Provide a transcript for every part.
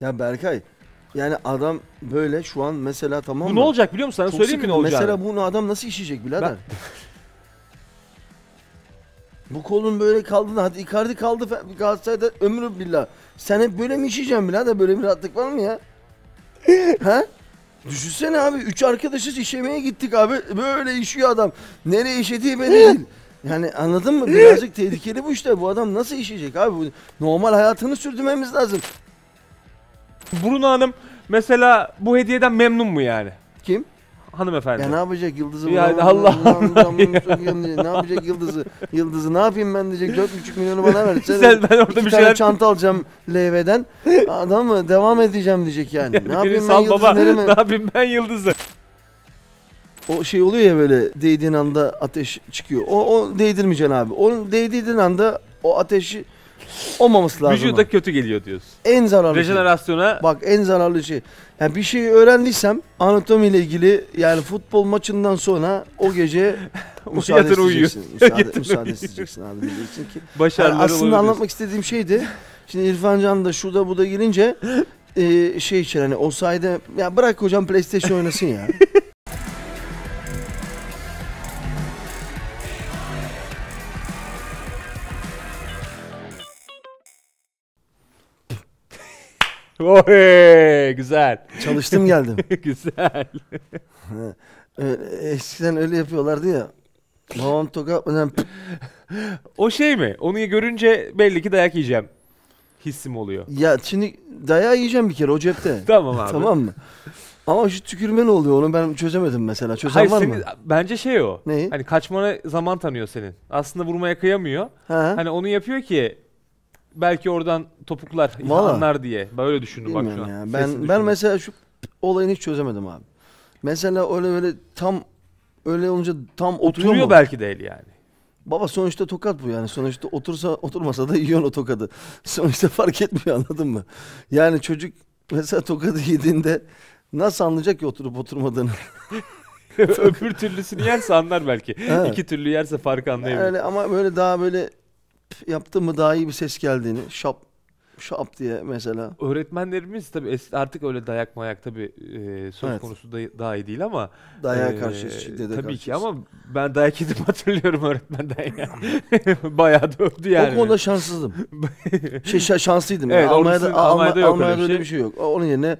Ya Berkay yani adam böyle şu an mesela tamam mı? Bu ne olacak biliyor musun? Sana Çok söyleyeyim mi ne sıkıntı. Mesela bunu adam nasıl işeyecek birader? Bu kolun böyle kaldı da hadi Icardi kaldı fe- Galatasaray'da ömrü billah. Sen hep böyle mi işeyeceksin birader? Böyle bir rahatlık var mı ya? ha? Düşünsene abi üç arkadaşız işemeye gittik abi. Böyle işiyor adam. Nereye işediği belli değil. Yani anladın mı? Birazcık tehlikeli bu işte. Bu adam nasıl işeyecek abi? normal hayatını sürdürmemiz lazım. Bruno Hanım mesela bu hediyeden memnun mu yani? Kim? Hanımefendi. Ya ne yapacak yıldızı? Ya Allah Allah. ne yapacak yıldızı? Yıldızı ne yapayım ben diyecek 4,5 milyonu bana ver. Sen, ben orada bir şeyler... çanta alacağım LV'den. Adam mı? Devam edeceğim diyecek yani. yani ne yapayım ben yıldızı? Baba, nereme? ne yapayım ben yıldızı? O şey oluyor ya böyle değdiğin anda ateş çıkıyor. O, o değdirmeyeceksin abi. Onun değdiğin anda o ateşi olmaması lazım. Vücuda kötü geliyor diyorsun. En zararlı şey. Rejenerasyona şey. Bak en zararlı şey. Yani bir şey öğrendiysem anatomi ile ilgili yani futbol maçından sonra o gece müsaade Yatır isteyeceksin. Uyuyor. Müsaade, Yatır müsaade isteyeceksin abi diyeceksin ki. Başarılı yani aslında anlatmak istediğim şeydi. Şimdi İrfan Can da şurada da girince e, şey için hani o sayede ya bırak hocam PlayStation oynasın ya. Oy, güzel. Çalıştım geldim. güzel. Ee, eskiden öyle yapıyorlardı ya. Babam tokat o şey mi? Onu görünce belli ki dayak yiyeceğim. Hissim oluyor. Ya şimdi dayağı yiyeceğim bir kere o cepte. tamam abi. tamam mı? Ama şu tükürme ne oluyor onu ben çözemedim mesela. Çözen Hayır, var senin, mı? Bence şey o. Neyi? Hani kaçmana zaman tanıyor senin. Aslında vurmaya kıyamıyor. Ha. Hani onu yapıyor ki belki oradan topuklar, Valla. diye. Böyle düşündüm bak şu an. Ya. Ben ben mesela şu olayını hiç çözemedim abi. Mesela öyle böyle tam öyle olunca tam oturuyor, Duruyor mu? belki değil yani. Baba sonuçta tokat bu yani. Sonuçta otursa oturmasa da yiyor o tokadı. Sonuçta fark etmiyor anladın mı? Yani çocuk mesela tokadı yediğinde nasıl anlayacak ki oturup oturmadığını? Öbür türlüsünü yerse anlar belki. Evet. İki türlü yerse fark anlayabilir. Yani ama böyle daha böyle yaptı mı daha iyi bir ses geldiğini. Şap şap diye mesela. Öğretmenlerimiz tabii artık öyle dayak mayak tabii e, söz evet. konusu da daha iyi değil ama dayak e, karşı şiddete Tabii ki ama ben dayak yedim hatırlıyorum öğretmenden dayak. Bayağı dövdü yani. O konuda şanssızdım. şey şanslıydım. Evet, yani. Almanya'da, Almanya'da, Almanya'da, yok Almanya'da öyle şey. bir şey. yok. Onun yerine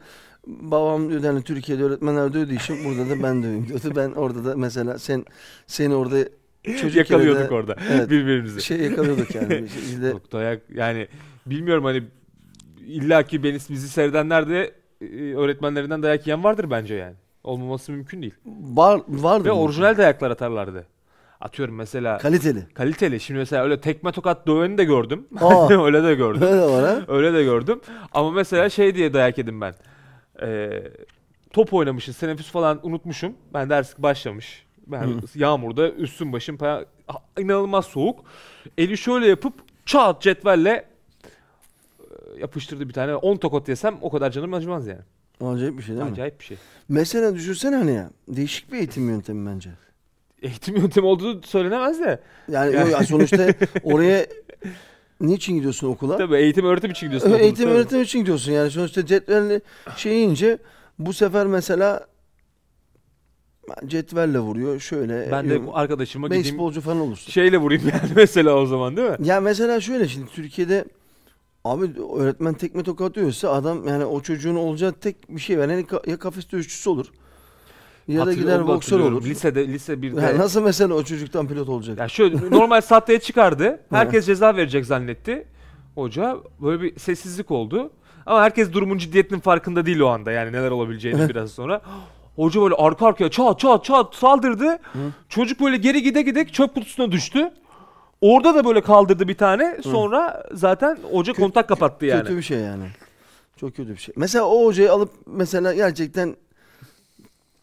babam diyordu hani Türkiye'de öğretmenler dövdüğü için burada da ben döveyim diyordu. Ben orada da mesela sen seni orada Çocuk yakalıyorduk de, orada evet, birbirimizi. Şey yakalıyorduk yani. Şey, Çok dayak yani bilmiyorum hani illaki beni bizi seyredenler de e, öğretmenlerinden dayak yiyen vardır bence yani. Olmaması mümkün değil. Var vardı. Ve orijinal mümkün. dayaklar atarlardı. Atıyorum mesela kaliteli. Kaliteli. Şimdi mesela öyle tekme tokat döveni de gördüm. öyle de gördüm. Öyle var Öyle de gördüm. Ama mesela şey diye dayak yedim ben. Ee, top oynamışız. Teneffüs falan unutmuşum. Ben ders başlamış. Yani Hı. yağmurda üstüm başım paya, inanılmaz soğuk. Eli şöyle yapıp çat cetvelle e, yapıştırdı bir tane. 10 tokot yesem o kadar canım acımaz yani. Acayip bir şey değil mi? Acayip bir şey. Mesela düşünsene hani ya. Değişik bir eğitim yöntemi bence. Eğitim yöntemi olduğu söylenemez de. Yani, yani. Yok, sonuçta oraya niçin gidiyorsun okula? Tabii eğitim öğretim için gidiyorsun. eğitim okula, öğretim için gidiyorsun yani. Sonuçta cetvelle şey ince bu sefer mesela cetvelle vuruyor şöyle. Ben de e, arkadaşıma gideyim. Beyzbolcu falan olursun. Şeyle vurayım yani mesela o zaman değil mi? Ya mesela şöyle şimdi Türkiye'de abi öğretmen tekme tokat atıyorsa adam yani o çocuğun olacağı tek bir şey var. Yani ya kafes dövüşçüsü olur. Ya Hatırlı, da gider boksör olur. Lisede lise 1'de. Yani nasıl mesela o çocuktan pilot olacak? Ya şöyle normal sahteye çıkardı. Herkes ceza verecek zannetti. Hoca böyle bir sessizlik oldu. Ama herkes durumun ciddiyetinin farkında değil o anda. Yani neler olabileceğini biraz sonra. Hoca böyle arka arkaya çat çat çat saldırdı. Hı. Çocuk böyle geri gide gide çöp kutusuna düştü. Orada da böyle kaldırdı bir tane. Sonra Hı. zaten hoca Kö- kontak kapattı yani. Kötü bir şey yani. Çok kötü bir şey. Mesela o hocayı alıp mesela gerçekten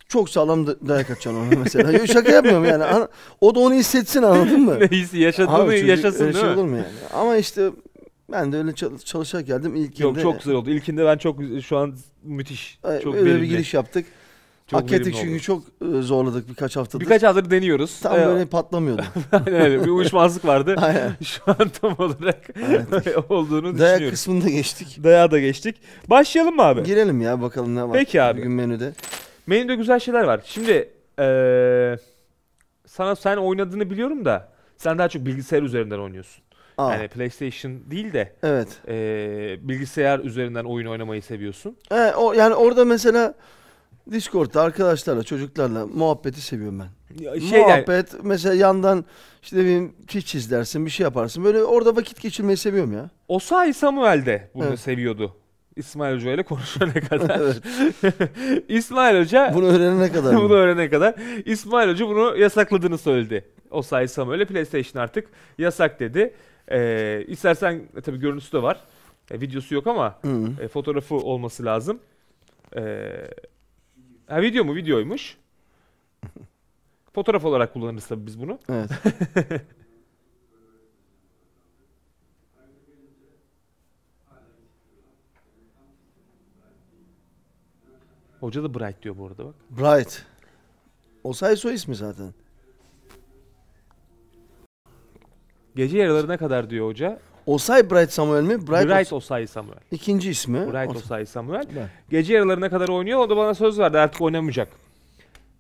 çok sağlam dayak atacaksın ona mesela. Yo, şaka yapmıyorum yani. O da onu hissetsin anladın mı? Neyse yaşadığını Abi yaşasın öyle değil şey mi? olur mu yani? Ama işte ben de öyle çalışarak geldim ilk Yok çok güzel oldu. İlkinde ben çok şu an müthiş. Ay, çok öyle bir giriş yaptık. Hakikaten çünkü olur. çok e, zorladık birkaç haftadır. Birkaç haftadır deniyoruz. Tam ee, böyle e, patlamıyordu. Aynen bir uyuşmazlık vardı. Aynen. Şu an tam olarak olduğunu Dayak düşünüyorum. Daya kısmında geçtik. Daya da geçtik. Başlayalım mı abi? Girelim ya bakalım ne var. Peki abi. Bugün menüde. Menüde güzel şeyler var. Şimdi ee, sana sen oynadığını biliyorum da sen daha çok bilgisayar üzerinden oynuyorsun. Aa. Yani PlayStation değil de evet. E, bilgisayar üzerinden oyun oynamayı seviyorsun. Ee, o yani orada mesela Discord'da arkadaşlarla, çocuklarla muhabbeti seviyorum ben. Ya şeyler- Muhabbet, mesela yandan işte bir bileyim Twitch izlersin, bir şey yaparsın. Böyle orada vakit geçirmeyi seviyorum ya. Osay Samuel de bunu Evet. seviyordu. İsmail Hoca ile konuşana kadar. İsmail Hoca Bunu öğrenene kadar. bunu öğrenene kadar İsmail Hoca bunu yasakladığını söyledi. Osay Osayi Samuel'e PlayStation artık yasak dedi. Ee, istersen e, tabii görüntüsü de var. E, videosu yok ama e, fotoğrafı olması lazım. Ee, Ha video mu? Videoymuş. Fotoğraf olarak kullanırız tabii biz bunu. Evet. Hoca da Bright diyor bu arada bak. Bright. Osay soy ismi zaten. Gece yarılarına kadar diyor hoca. Osay Bright Samuel mi? Bright, Bright Osay Samuel. İkinci ismi. Bright Osay, Osay Samuel. Ben. Gece yarılarına kadar oynuyor. O da bana söz verdi artık oynamayacak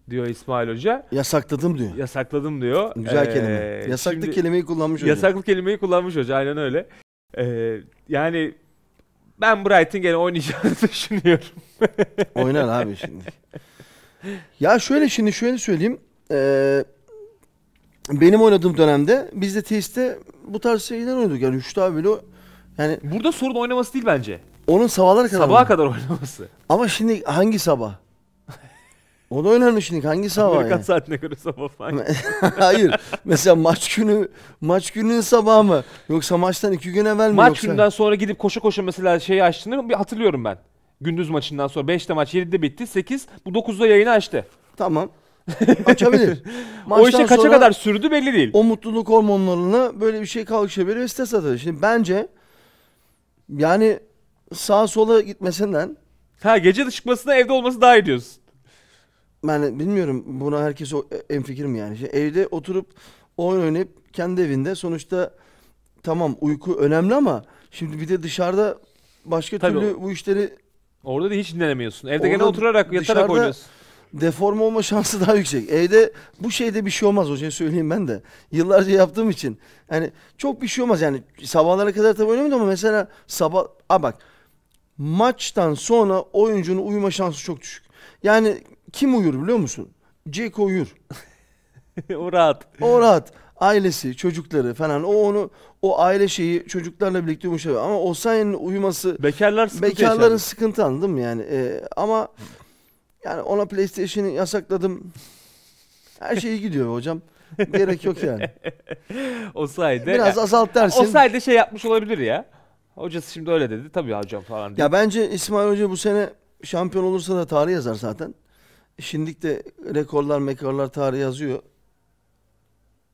diyor İsmail Hoca. Yasakladım diyor. Yasakladım diyor. Güzel ee, kelime. Yasaklı şimdi, kelimeyi kullanmış hoca. Yasaklı kelimeyi kullanmış hoca aynen öyle. Ee, yani ben Bright'in gene oynayacağını düşünüyorum. Oynar abi şimdi. Ya şöyle şimdi şöyle söyleyeyim. Ee, benim oynadığım dönemde biz de TS'de bu tarz şeyler oynadık. Yani Rüştü abiyle yani Burada sorun oynaması değil bence. onun sabahlar kadar. Sabaha kadar oynaması. Ama şimdi hangi sabah? o da önemli şimdi hangi sabah Amerikan yani? saatine göre sabah falan. Hayır. Mesela maç günü maç gününün sabah mı? Yoksa maçtan iki gün evvel mi? Maç yoksa... günden sonra gidip koşa koşa mesela şeyi açtığını bir hatırlıyorum ben. Gündüz maçından sonra 5'te maç 7'de bitti. 8 bu 9'da yayını açtı. Tamam. Açabilir. o işe kaça kadar sürdü belli değil. O mutluluk hormonlarını böyle bir şey kalkışabilir ve stres atabilir. Şimdi bence yani sağa sola gitmesinden Ha gece çıkmasına evde olması daha iyi diyorsun. Yani bilmiyorum buna herkes e, en fikir mi yani? İşte evde oturup oyun oynayıp kendi evinde sonuçta tamam uyku önemli ama şimdi bir de dışarıda başka Tabii türlü o. bu işleri Orada da hiç dinlenemiyorsun. Evde Orada gene oturarak yatarak dışarıda- oynuyorsun deform olma şansı daha yüksek. Evde bu şeyde bir şey olmaz hocam söyleyeyim ben de. Yıllarca yaptığım için. Yani çok bir şey olmaz yani sabahlara kadar tabii önemli ama mesela sabah a bak maçtan sonra oyuncunun uyuma şansı çok düşük. Yani kim uyur biliyor musun? Ceko uyur. o rahat. O rahat. Ailesi, çocukları falan. O onu o aile şeyi çocuklarla birlikte yumuşuyor. Ama Osayi'nin uyuması bekarlar sıkıntı bekarların yaşar. sıkıntı anladın mı yani? Ee, ama yani ona PlayStation'ı yasakladım. Her şey iyi gidiyor hocam. Gerek yok yani. o sayede biraz azalt dersin. O sayede şey yapmış olabilir ya. Hocası şimdi öyle dedi. Tabii hocam falan. Diye. Ya bence İsmail Hoca bu sene şampiyon olursa da tarih yazar zaten. Şimdilik de rekorlar mekorlar tarih yazıyor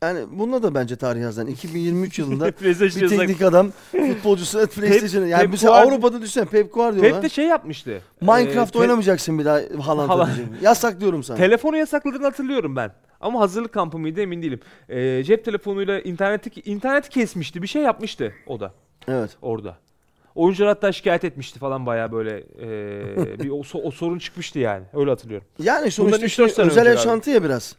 yani bununla da bence tarih yazan 2023 yılında bir teknik adam futbolcusu PlayStation'ı yani Pep mesela Guard... Avrupa'da düşünsen Pep Guardiola. Pep de şey yapmıştı. Minecraft ee, oynamayacaksın bir daha Haaland Hala... Yasak diyorum sana. Telefonu yasakladığını hatırlıyorum ben. Ama hazırlık kampı mıydı emin değilim. Ee, cep telefonuyla interneti internet kesmişti. Bir şey yapmıştı o da. Evet. Orada. Oyuncular hatta şikayet etmişti falan baya böyle e, bir o, o sorun çıkmıştı yani. Öyle hatırlıyorum. Yani sonuçta işte, özel yaşantı ya biraz.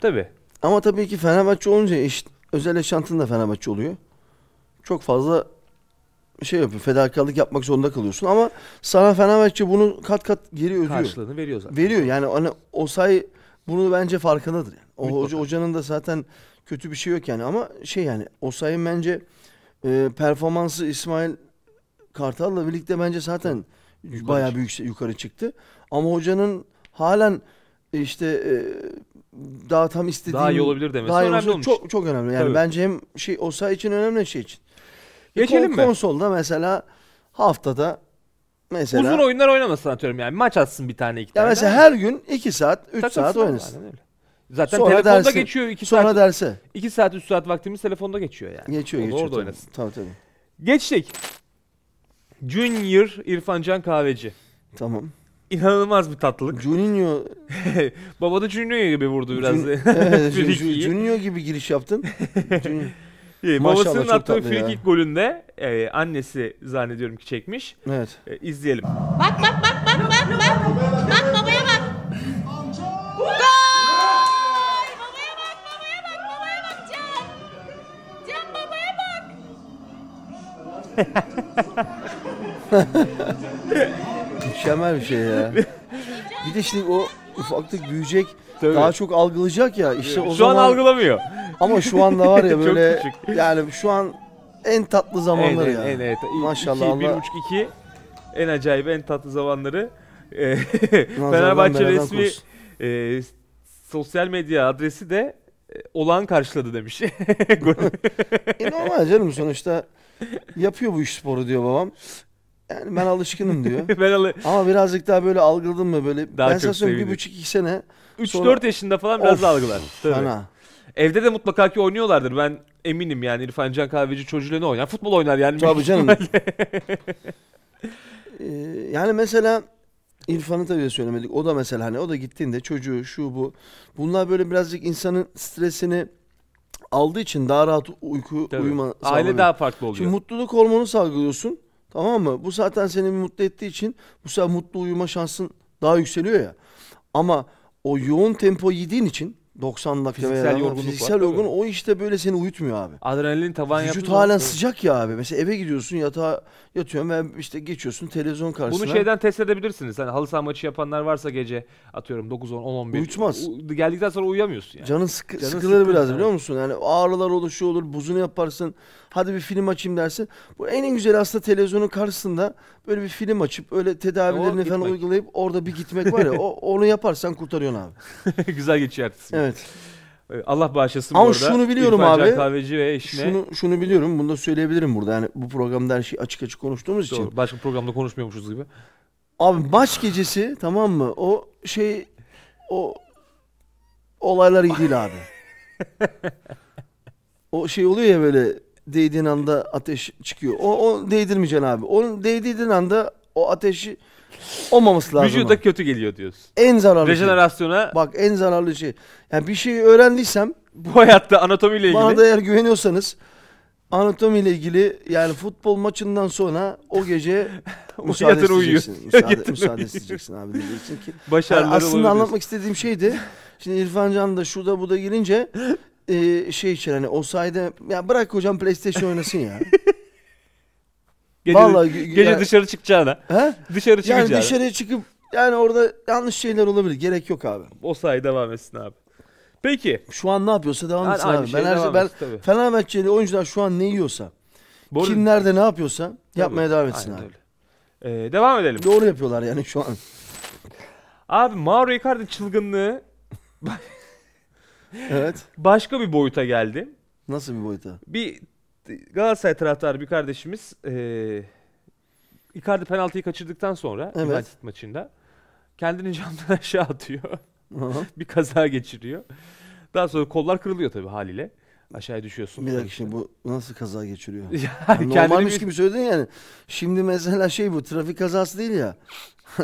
Tabii. Ama tabii ki Fenerbahçe olunca iş özel yaşantın da Fenerbahçe oluyor. Çok fazla şey yapıyor. Fedakarlık yapmak zorunda kalıyorsun ama sana Fenerbahçe bunu kat kat geri ödüyor. Karşılığını veriyor zaten. Veriyor yani hani o say bunu bence farkındadır. Yani. O hoca, hocanın da zaten kötü bir şey yok yani ama şey yani o sayın bence e, performansı İsmail Kartal'la birlikte bence zaten yukarı bayağı büyük yukarı çıktı. Ama hocanın halen e, işte e, daha tam istediğim daha iyi olabilir demesi daha iyi önemli olmuş. Çok çok önemli. Yani Tabii. bence hem şey o saha için önemli şey için. Geçelim Kon, mi? Konsolda mesela haftada mesela uzun oyunlar oynamasın atıyorum yani maç atsın bir tane iki tane. Ya mesela her gün iki saat üç Takılsın saat oynasın. Aynen Zaten sonra telefonda dersi, geçiyor 2 saat. Sonra derse. İki saat üç saat vaktimiz telefonda geçiyor yani. Geçiyor Onu geçiyor. Orada tabii. oynasın. Tabii tabii. Geçtik. Junior İrfan Can Kahveci. Tamam. İnanılmaz bir tatlılık. Juninho. Baba da Juninho gibi vurdu biraz. Jun... evet, Juninho gibi giriş yaptın. Junior... Babasının Maşallah, attığı free kick golünde e, annesi zannediyorum ki çekmiş. Evet. E, izleyelim. Bak bak bak bak bak bak. Bak babaya bak. Gol! Babaya bak babaya bak babaya bak Can. Can babaya bak. Mükemmel bir şey ya. Bir de şimdi o ufaklık büyüyecek. Tabii. Daha çok algılayacak ya. İşte o şu zaman... an algılamıyor. Ama şu an anda var ya böyle yani şu an en tatlı zamanları en, ya. En, en, en, Maşallah iki, 1.5-2 en acayip en tatlı zamanları. Fenerbahçe resmi e, sosyal medya adresi de e, olan karşıladı demiş. e normal canım sonuçta yapıyor bu iş sporu diyor babam. Yani ben alışkınım diyor. ben alı Ama birazcık daha böyle algıladım mı böyle. Daha ben çok sana bir buçuk iki sene. 3-4 sonra... yaşında falan biraz of, daha algılar. Tabii. Fena. Evde de mutlaka ki oynuyorlardır. Ben eminim yani İrfan Can Kahveci çocuğuyla ne oynar? Futbol oynar yani. Tabii canım. ee, yani mesela İrfan'ı tabii söylemedik. O da mesela hani o da gittiğinde çocuğu şu bu. Bunlar böyle birazcık insanın stresini aldığı için daha rahat uyku Tabii. uyuma Aile daha farklı oluyor. Şimdi mutluluk hormonu salgılıyorsun. Tamam mı? Bu zaten seni mutlu ettiği için bu sefer mutlu uyuma şansın daha yükseliyor ya. Ama o yoğun tempo yediğin için 90 dakika fiziksel veya yorgunluk fiziksel var, yorgun o işte böyle seni uyutmuyor abi. Adrenalin tavan yapıyor. Vücut halen mı? sıcak ya abi. Mesela eve gidiyorsun yatağa yatıyorsun ve işte geçiyorsun televizyon karşısına. Bunu şeyden test edebilirsiniz. Hani halı saha maçı yapanlar varsa gece atıyorum 9 10 10 11. Uyutmaz. U- geldikten sonra uyuyamıyorsun yani. Canın, sıkı- Canın sıkılır, sıkılır biraz yani. biliyor musun? Yani ağrılar olur şu olur buzunu yaparsın. Hadi bir film açayım dersin. Bu en güzel aslında televizyonun karşısında böyle bir film açıp öyle tedavilerini o, falan gitmek. uygulayıp orada bir gitmek var ya o, onu yaparsan kurtarıyorsun abi. güzel geçiyor ertesi. Evet. Ee, Allah bağışlasın Ama burada. şunu biliyorum İrfan abi. Kahveci ve eşine. Şunu, şunu biliyorum. Bunu da söyleyebilirim burada. Yani bu programda her şey açık açık konuştuğumuz Doğru. için. Başka programda konuşmuyormuşuz gibi. Abi maç gecesi tamam mı? O şey o olaylar değil abi. o şey oluyor ya böyle değdiğin anda ateş çıkıyor. O, o değdirmeyeceksin abi. Onun değdiğin anda o ateşi Olmaması lazım. Vücuda kötü geliyor diyorsun. En zararlı şey. Rejenerasyona şey. Bak en zararlı şey. Yani bir şey öğrendiysem bu hayatta anatomiyle ilgili. Bana da eğer güveniyorsanız anatomiyle ilgili yani futbol maçından sonra o gece müsaade isteyeceksin. Müsaade, müsaade isteyeceksin abi diyeceksin ki. Başarılar yani aslında anlatmak istediğim şeydi. Şimdi İrfan Can da şurada da gelince e, şey için hani o sayede ya bırak hocam PlayStation oynasın ya. Gece, Vallahi, gece yani, dışarı çıkacağına. He? Dışarı çıkacağına. Yani dışarıya çıkıp yani orada yanlış şeyler olabilir. Gerek yok abi. O sayı devam etsin abi. Peki. Şu an ne yapıyorsa devam yani etsin abi. Ben şey her şey, ben tabii. Fenerbahçeli oyuncular şu an ne yiyorsa, Doğru. kim nerede ne yapıyorsa tabii. devam etsin Aynen abi. Öyle. Ee, devam edelim. Doğru yapıyorlar yani şu an. Abi Mauro Icardi çılgınlığı evet. başka bir boyuta geldi. Nasıl bir boyuta? Bir Galatasaray taraftarı bir kardeşimiz e, Icardi penaltıyı kaçırdıktan sonra evet. United maçında kendini camdan aşağı atıyor. bir kaza geçiriyor. Daha sonra kollar kırılıyor tabii haliyle. Aşağıya düşüyorsun. Bir dakika işte. bu nasıl kaza geçiriyor? normalmiş gibi söyledin yani. Şimdi mesela şey bu trafik kazası değil ya.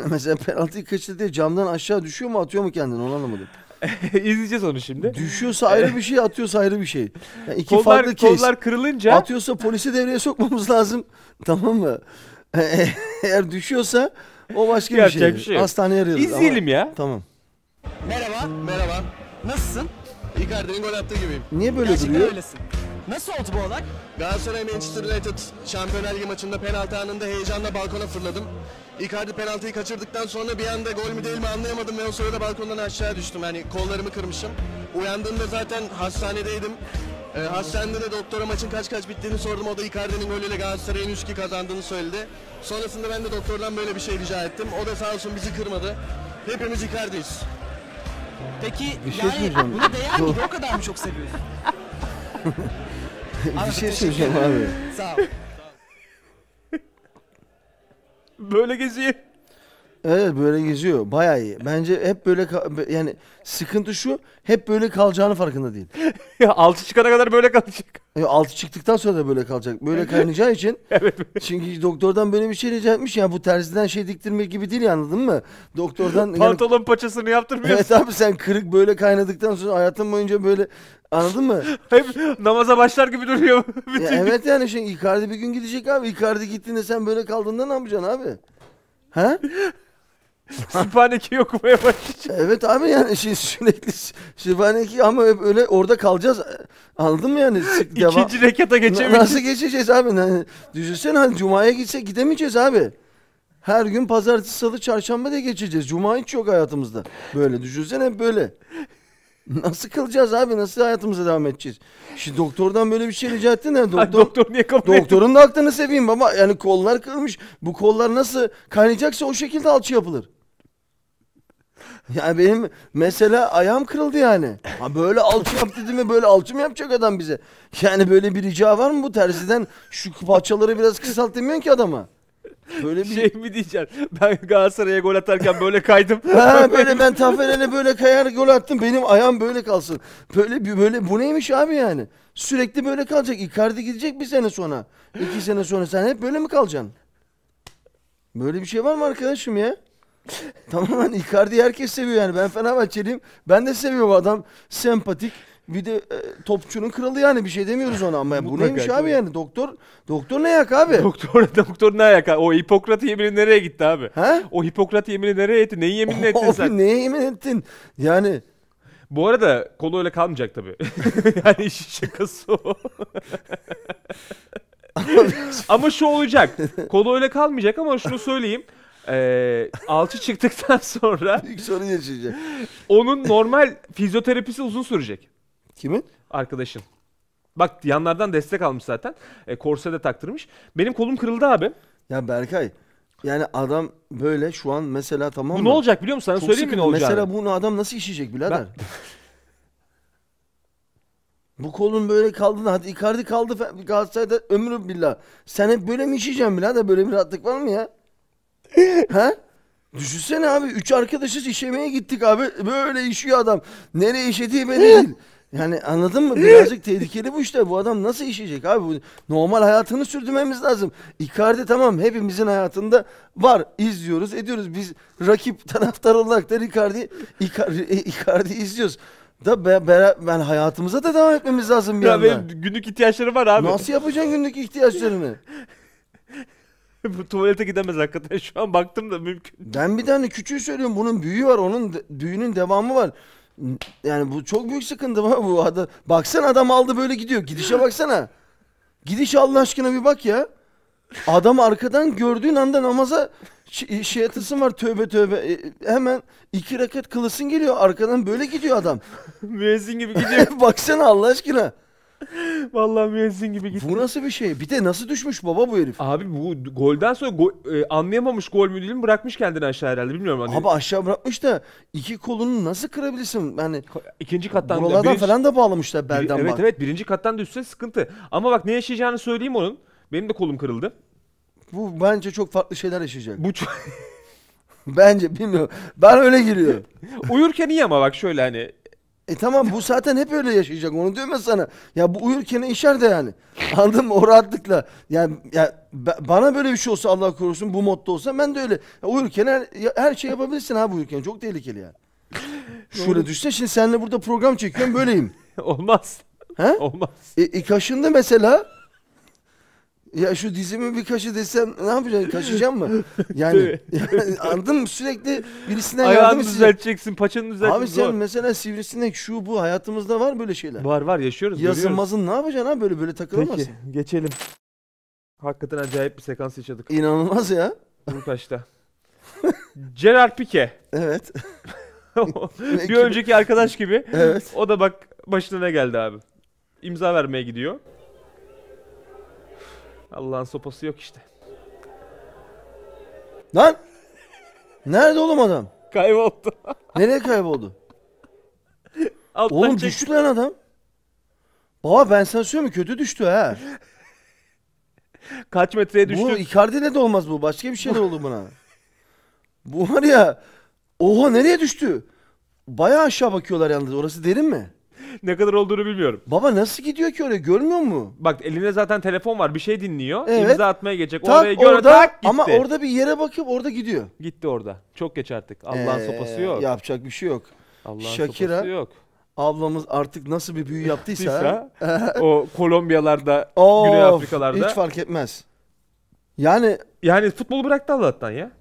mesela penaltıyı kaçırdı diye camdan aşağı düşüyor mu atıyor mu kendini onu anlamadım. İzleyeceğiz onu şimdi. Düşüyorsa ayrı ee, bir şey, atıyorsa ayrı bir şey. Yani iki kollar, farklı case. Kollar kırılınca... Atıyorsa polisi devreye sokmamız lazım. Tamam mı? Eğer düşüyorsa o başka bir şey. bir şey. Hastaneye arıyoruz. İzleyelim ama. ya. Tamam. Merhaba, merhaba. Nasılsın? Icardi'nin gol attığı gibiyim. Niye böyle Gerçekten duruyor? Öylesin. Nasıl oldu bu olay? Galatasaray Manchester United Şampiyonlar Ligi maçında penaltı anında heyecanla balkona fırladım. Icardi penaltıyı kaçırdıktan sonra bir anda gol mü değil mi anlayamadım ve o sırada balkondan aşağı düştüm. Yani kollarımı kırmışım. Uyandığımda zaten hastanedeydim. Ee, hastanede de doktora maçın kaç kaç bittiğini sordum. O da Icardi'nin golüyle Galatasaray'ın 3-2 kazandığını söyledi. Sonrasında ben de doktordan böyle bir şey rica ettim. O da sağ olsun bizi kırmadı. Hepimiz Icardi'yiz. Peki Bir şey yani buna değer mi? O kadar mı çok seviyorsun? bir şey söyleyeceğim abi. Sağ ol. Böyle geziyor. Evet böyle geziyor. Bayağı iyi. Bence hep böyle yani sıkıntı şu hep böyle kalacağını farkında değil. ya altı çıkana kadar böyle kalacak. Ya altı çıktıktan sonra da böyle kalacak. Böyle kaynayacağı için. evet. Çünkü doktordan böyle bir şey rica etmiş ya yani bu terziden şey diktirmek gibi değil ya anladın mı? Doktordan pantolon yani... paçasını yaptırmıyorsun. Evet abi sen kırık böyle kaynadıktan sonra hayatın boyunca böyle Anladın mı? Hep namaza başlar gibi duruyor. ya evet yani şimdi şey, Icardi bir gün gidecek abi. Icardi gittiğinde sen böyle kaldığında ne yapacaksın abi? Ha? Sübhaneke'yi okumaya başlayacak. Evet abi yani şimdi şey, sürekli Sübhaneke ama öyle orada kalacağız. Anladın mı yani? devam. İkinci rekata geçemeyeceğiz. Nasıl geçeceğiz abi? Yani, düşünsene hani Cuma'ya gitse gidemeyeceğiz abi. Her gün pazartesi, salı, çarşamba da geçeceğiz. Cuma hiç yok hayatımızda. Böyle düşünsene hep böyle. Nasıl kılacağız abi? Nasıl hayatımıza devam edeceğiz? Şimdi doktordan böyle bir şey rica ettin ya. Doktor, doktor niye kapıyı Doktorun da aklını seveyim ama Yani kollar kılmış. Bu kollar nasıl kaynayacaksa o şekilde alçı yapılır. Yani benim mesela ayağım kırıldı yani. Ha böyle alçı yap dedi mi böyle alçı mı yapacak adam bize? Yani böyle bir rica var mı bu terziden? Şu paçaları biraz kısalt demiyorsun ki adama. Böyle bir... Şey mi diyeceksin? Ben Galatasaray'a gol atarken böyle kaydım. ha böyle ben Taferel'e böyle kayar gol attım. Benim ayağım böyle kalsın. Böyle bir böyle bu neymiş abi yani? Sürekli böyle kalacak. Icardi gidecek bir sene sonra. iki sene sonra sen hep böyle mi kalacaksın? Böyle bir şey var mı arkadaşım ya? Tamamen hani Icardi herkes seviyor yani. Ben Fenerbahçeliyim. Ben de seviyorum adam. Sempatik. Bir de e, topçunun kralı yani bir şey demiyoruz ona ama yani bu Mutlaka, neymiş abi tabii. yani doktor doktor ne yak abi? Doktor doktor ne yak abi? O Hipokrat yemini nereye gitti abi? He? O Hipokrat yemini nereye etti? Neyi yemin ettin sen? neye yemin ettin? Yani Bu arada konu öyle kalmayacak tabi. yani işin şakası o. ama şu olacak. Konu öyle kalmayacak ama şunu söyleyeyim. Ee, alçı çıktıktan sonra Büyük sorun yaşayacak. onun normal fizyoterapisi uzun sürecek Kimin? arkadaşın. Bak yanlardan destek almış zaten. E, korse de taktırmış. Benim kolum kırıldı abi. Ya Berkay yani adam böyle şu an mesela tamam Bu mı? ne olacak biliyor musun? Sana Çok söyleyeyim mi ne sıkıntı. Mesela bunu adam nasıl işleyecek birader? Bu kolun böyle kaldı hadi Icardi kaldı fe- Galatasaray'da ömrü billah. Sen hep böyle mi işeyeceksin birader? Böyle bir rahatlık var mı ya? ha? Düşünsene abi üç arkadaşız işemeye gittik abi. Böyle işiyor adam. Nereye işediği belli değil. Yani anladın mı? Birazcık tehlikeli bu işte. Bu adam nasıl işecek abi? Bu normal hayatını sürdürmemiz lazım. Icardi tamam hepimizin hayatında var. İzliyoruz, ediyoruz. Biz rakip taraftar olarak da Icardi, Icardi, e, Icardi izliyoruz. Da be, be, ben hayatımıza da devam etmemiz lazım bir ya yandan. Ya benim günlük ihtiyaçlarım var abi. Nasıl yapacaksın günlük ihtiyaçlarını? Bu tuvalete gidemez hakikaten şu an baktım da mümkün. Ben bir tane küçüğü söylüyorum. Bunun büyüğü var. Onun de, devamı var. Yani bu çok büyük sıkıntı var bu adam. Baksana adam aldı böyle gidiyor. Gidişe baksana. Gidiş Allah aşkına bir bak ya. Adam arkadan gördüğün anda namaza şey atısın var tövbe tövbe. E, hemen iki raket kılısın geliyor. Arkadan böyle gidiyor adam. Müezzin gibi gidiyor. baksana Allah aşkına. Vallahi müezzin gibi gitti. Bu nasıl bir şey? Bir de nasıl düşmüş baba bu herif? Abi bu golden sonra go- e, anlayamamış gol mü değil mi bırakmış kendini aşağı herhalde bilmiyorum. Hani. Abi aşağı bırakmış da iki kolunu nasıl kırabilirsin? Yani ikinci kattan buralardan birinci, falan da bağlamışlar belden bir, evet, bak. Evet evet birinci kattan düşse sıkıntı. Ama bak ne yaşayacağını söyleyeyim onun. Benim de kolum kırıldı. Bu bence çok farklı şeyler yaşayacak. Bu çok... bence bilmiyorum. Ben öyle giriyor. Uyurken iyi ama bak şöyle hani e tamam bu zaten hep öyle yaşayacak. Onu diyorum ya sana. Ya bu uyurken işer de yani. Anladın mı? O rahatlıkla. Yani ya bana böyle bir şey olsa Allah korusun bu modda olsa ben de öyle. Ya, uyurken her, her şey yapabilirsin ha uyurken. Çok tehlikeli yani. Şöyle düşse şimdi seninle burada program çekiyorum böyleyim. Olmaz. He? Olmaz. E, e kaşındı mesela. Ya şu dizimi bir kaşı desem ne yapacaksın Kaşıyacağım mı? Yani, yani anladın mı? Sürekli birisinden Ayağını yardım isteyecek. düzelteceksin, paçanı düzelteceksin. Abi sen mesela sivrisinek şu bu hayatımızda var böyle şeyler. Var var yaşıyoruz. Yazılmazın ne yapacaksın ha böyle böyle takılamazsın. Peki geçelim. Hakikaten acayip bir sekans yaşadık. İnanılmaz ya. Burkaç'ta. Gerard Pique. Evet. bir önceki arkadaş gibi. Evet. O da bak başına ne geldi abi. İmza vermeye gidiyor. Allah'ın sopası yok işte. Lan! Nerede oğlum adam? Kayboldu. Nereye kayboldu? Alttan oğlum çek- düştü lan adam. Baba ben sana söylüyorum kötü düştü ha. Kaç metreye düştü? Bu Icardi'ne de olmaz bu. Başka bir şey de oldu buna. Bu var ya. Oha nereye düştü? Bayağı aşağı bakıyorlar yalnız. Orası derin mi? ne kadar olduğunu bilmiyorum. Baba nasıl gidiyor ki öyle, görmüyor mu? Bak elinde zaten telefon var bir şey dinliyor. Evet. İmza atmaya gelecek. Tak, Oraya göre orada, tak gitti. Ama orada bir yere bakıp orada gidiyor. Gitti orada. Çok geç artık. Allah'ın Ee, sopası yok. Yapacak bir şey yok. Allah'ın Shakira- sopası yok. Ablamız artık nasıl bir büyü yaptıysa. Yaptıysa, o Kolombiyalarda, Güney Afrikalarda. Hiç fark etmez. Yani Yani futbolu bıraktı Allah'tan ya.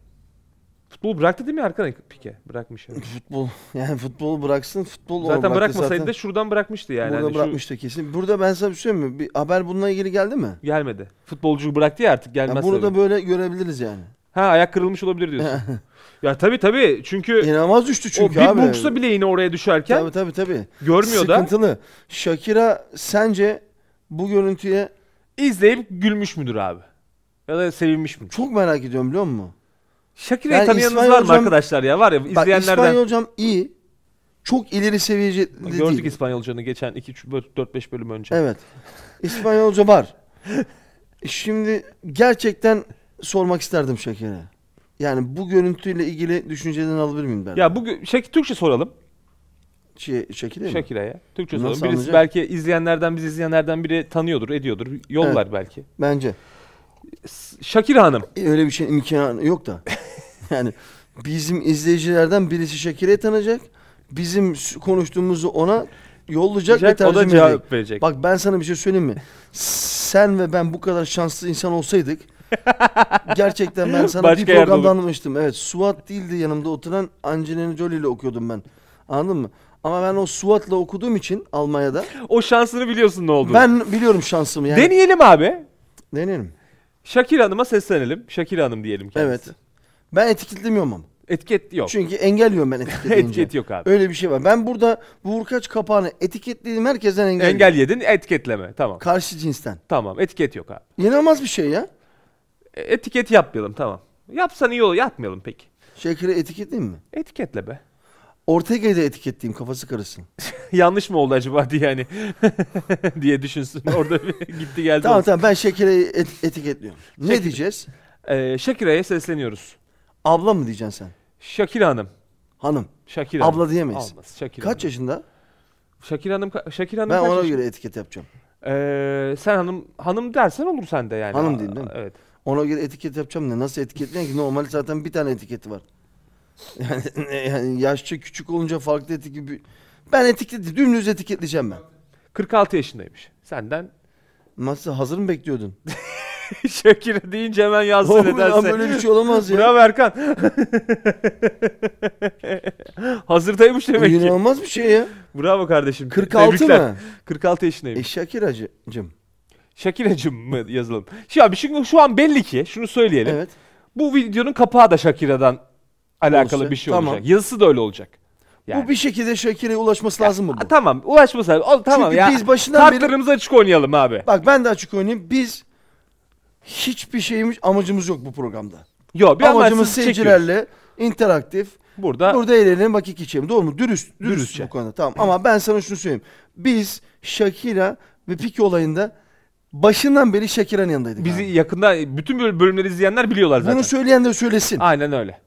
Futbol bıraktı değil mi arkadan Pike? Bırakmış yani. Futbol. Yani futbolu bıraksın. Futbol zaten bırakmasaydı zaten. da şuradan bırakmıştı yani. Burada hani bırakmıştı şu... kesin. Burada ben sana bir şey mi? Bir haber bununla ilgili geldi mi? Gelmedi. Futbolcu bıraktı ya artık gelmez. Yani burada tabii. böyle görebiliriz yani. Ha ayak kırılmış olabilir diyorsun. ya tabi tabi çünkü inanılmaz düştü çünkü o abi. bir bile yine oraya düşerken. tabi tabi tabi Görmüyor Sıkıntılı. da. Sıkıntılı. Shakira sence bu görüntüye izleyip gülmüş müdür abi? Ya da sevinmiş mi? Çok merak ediyorum biliyor musun? Şakire'yi yani tanıyanınız İsmail var mı arkadaşlar ya? Var ya Bak, izleyenlerden. İspanyol hocam iyi. Çok ileri seviyede Bak, Gördük değil. İspanyolcanı geçen 4-5 bölüm önce. Evet. İspanyolca var. Şimdi gerçekten sormak isterdim Şakir'e. Yani bu görüntüyle ilgili düşüncelerini alabilir miyim ben? Ya bugün şey, Türkçe soralım Şey, Şakir'e mi? Şakir'e ya Türkçe Nasıl soralım. Birisi belki izleyenlerden biz izleyenlerden biri tanıyordur, ediyordur. Yollar belki. Bence. Şakir Hanım. E, öyle bir şey imkanı yok da. yani bizim izleyicilerden birisi Şakir'i tanıyacak. Bizim konuştuğumuzu ona yollayacak ve tercüme o da cevap edecek. verecek. Bak ben sana bir şey söyleyeyim mi? Sen ve ben bu kadar şanslı insan olsaydık gerçekten ben sana Başka bir programda anlamıştım. Evet Suat değildi yanımda oturan Angelina Jolie ile okuyordum ben. Anladın mı? Ama ben o Suat'la okuduğum için Almanya'da. O şansını biliyorsun ne oldu? Ben biliyorum şansımı yani. Deneyelim abi. Deneyelim. Şakir Hanım'a seslenelim. Şakir Hanım diyelim kendisi. Evet. Ben etiketlemiyorum ama. Etiket yok. Çünkü engelliyorum ben etiketleyince. Etiket yok abi. Öyle bir şey var. Ben burada bu vurkaç kapağını etiketledim herkesten engel. Engel yedin etiketleme tamam. Karşı cinsten. Tamam etiket yok abi. İnanılmaz bir şey ya. E, etiket yapmayalım tamam. Yapsan iyi olur yapmayalım peki. Şekeri etiketleyeyim mi? Etiketle be. Ortega'yı da etiketleyeyim kafası karışsın. Yanlış mı oldu acaba diye yani diye düşünsün. Orada gitti geldi. Tamam olsun. tamam ben Şekire'yi et, etiketliyorum. Ne diyeceğiz? Ee, Şekire'ye sesleniyoruz. Abla mı diyeceksin sen? Şakira Hanım. Hanım. Şakira Abla Hanım. diyemeyiz. Olmaz. Şakira Kaç Hanım. yaşında? Şakira Hanım, Şakira Hanım Ben kaç ona yaşında? göre etiket yapacağım. Ee, sen hanım hanım dersen olur sende yani. Hanım diyeyim değil mi? Evet. Ona göre etiket yapacağım ne? Nasıl etiketleyeyim ki? Normal zaten bir tane etiketi var. Yani, yani yaşça küçük olunca farklı etik gibi. Ben etiketli, dümdüz etiketleyeceğim ben. 46 yaşındaymış. Senden Nasıl hazır mı bekliyordun? Şakir'e deyince hemen yazdı Oğlum nedense. Ya böyle bir şey olamaz ya. Bravo Erkan. Hazırdaymış demek ki. İnanılmaz bir şey ya. Bravo kardeşim. 46 Tebrikler. mı? 46 yaşındayım. E Şakir hacım. Şakir hacım mı yazalım? Şu an, şey, şu an belli ki şunu söyleyelim. Evet. Bu videonun kapağı da Şakira'dan alakalı olursa, bir şey olacak. Yazısı da öyle olacak. Yani. Bu bir şekilde Şakir'e ulaşması ya, lazım mı bu? Tamam ulaşması lazım. O, tamam Çünkü ya. biz başından Kartlarımızı beri... açık oynayalım abi. Bak ben de açık oynayayım. Biz hiçbir şeyimiz amacımız yok bu programda. Yok bir amacımız seyircilerle interaktif. Burada burada eğlenelim vakit geçirelim. Doğru mu? Dürüst. Dürüst, dürüst bu konuda. Tamam ama ben sana şunu söyleyeyim. Biz Shakira ve Piki olayında başından beri Shakira'nın yanındaydık. Bizi abi. yakında bütün bölümleri izleyenler biliyorlar zaten. Bunu söyleyen de söylesin. Aynen öyle.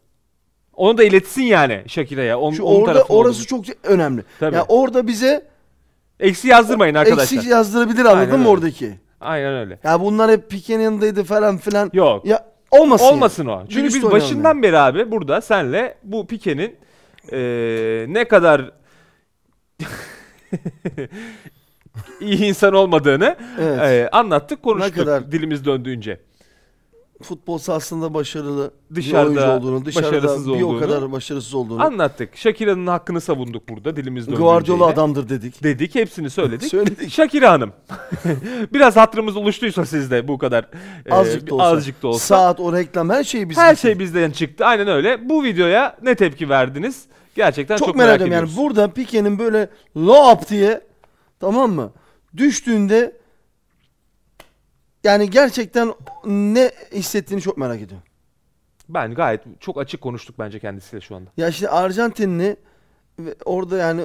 Onu da iletsin yani Şakira'ya. On, Şu orada tarafı orası olduğunu. çok şey- önemli. Tabii. Yani orada bize Eksi yazdırmayın arkadaşlar. Eksi yazdırabilir anladın Aynen mı öyle. oradaki? Aynen öyle. Ya bunlar hep Pique'nin yanındaydı falan filan. Yok. Ya olmasın. Olmasın o. Çünkü Dürüst biz başından beri abi burada senle bu Pike'nin eee, ne kadar iyi insan olmadığını Evet. eee, anlattık, konuştuk kadar- dilimiz döndüğünce futbol sahasında başarılı dışarıda, bir oyuncu olduğunu, dışarıda başarısız bir olduğunu, o kadar başarısız olduğunu. Anlattık. Shakira'nın hakkını savunduk burada dilimizde. Guardiola adamdır dedik. Dedik, hepsini söyledik. söyledik. Shakira Hanım. Biraz hatırımız oluştuysa sizde bu kadar e, azıcık, e, da olsa, azıcık da olsa. Saat, o reklam her şey bizden. Her şey bizden çıktı. Aynen öyle. Bu videoya ne tepki verdiniz? Gerçekten çok, çok merak ediyorum. Yani burada Pike'nin böyle lo diye tamam mı? Düştüğünde yani gerçekten ne hissettiğini çok merak ediyorum. Ben gayet çok açık konuştuk bence kendisiyle şu anda. Ya işte Arjantinli orada yani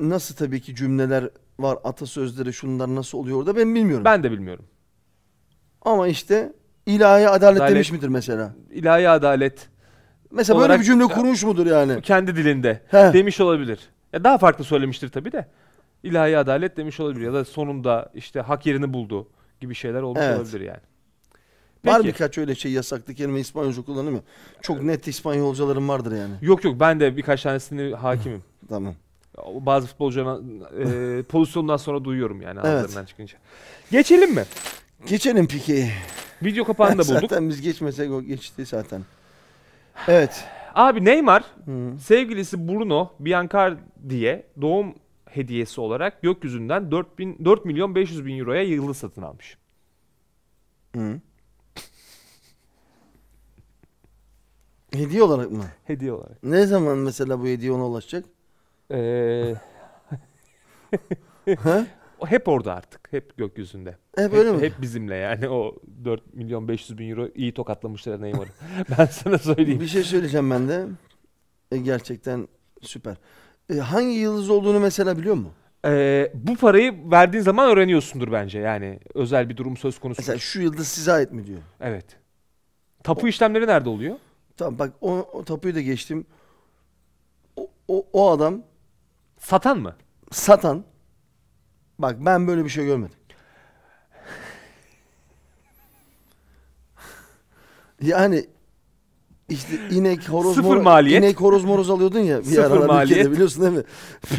nasıl tabii ki cümleler var, atasözleri şunlar nasıl oluyor orada ben bilmiyorum. Ben de bilmiyorum. Ama işte ilahi adalet, Adalet. demiş midir mesela? İlahi adalet Mesela böyle bir cümle kurmuş mudur yani? kendi dilinde He. demiş olabilir. Ya daha farklı söylemiştir tabii de. İlahi adalet demiş olabilir ya da sonunda işte hak yerini buldu gibi şeyler olmuş evet. olabilir yani. Peki. Var birkaç öyle şey yasaklı kelime İspanyolca kullanılmıyor. Çok net İspanyolcalarım vardır yani. Yok yok ben de birkaç tanesini hakimim. tamam. Bazı futbolcuların e, pozisyondan sonra duyuyorum yani evet. çıkınca. Geçelim mi? Geçelim peki. Video kapağını da bulduk. zaten biz geçmesek o geçti zaten. Evet. Abi Neymar Hı. sevgilisi Bruno Biancar diye doğum hediyesi olarak gökyüzünden 4, bin, 4 milyon 500 bin euroya yıldız satın almış. Hı. hediye olarak mı? Hediye olarak. Ne zaman mesela bu hediye ona ulaşacak? Ee... ha? Hep orada artık. Hep gökyüzünde. Hep, hep öyle mi? Hep bizimle yani o 4 milyon 500 bin euro iyi tokatlamışlar Neymar'ı. ben sana söyleyeyim. Bir şey söyleyeceğim ben de. E, gerçekten süper. E, hangi yıldız olduğunu mesela biliyor mu? Ee, bu parayı verdiğin zaman öğreniyorsundur bence yani özel bir durum söz konusu. Mesela şu yıldız size ait mi diyor. Evet. Tapu işlemleri nerede oluyor? Tamam bak o, o tapuyu da geçtim. O, o, o adam Satan mı? satan. Bak ben böyle bir şey görmedim. yani işte inek, horoz, Sıfır maliyet. inek, horoz, moroz alıyordun ya bir Sıfır aralar maliyet. ülkede biliyorsun değil mi?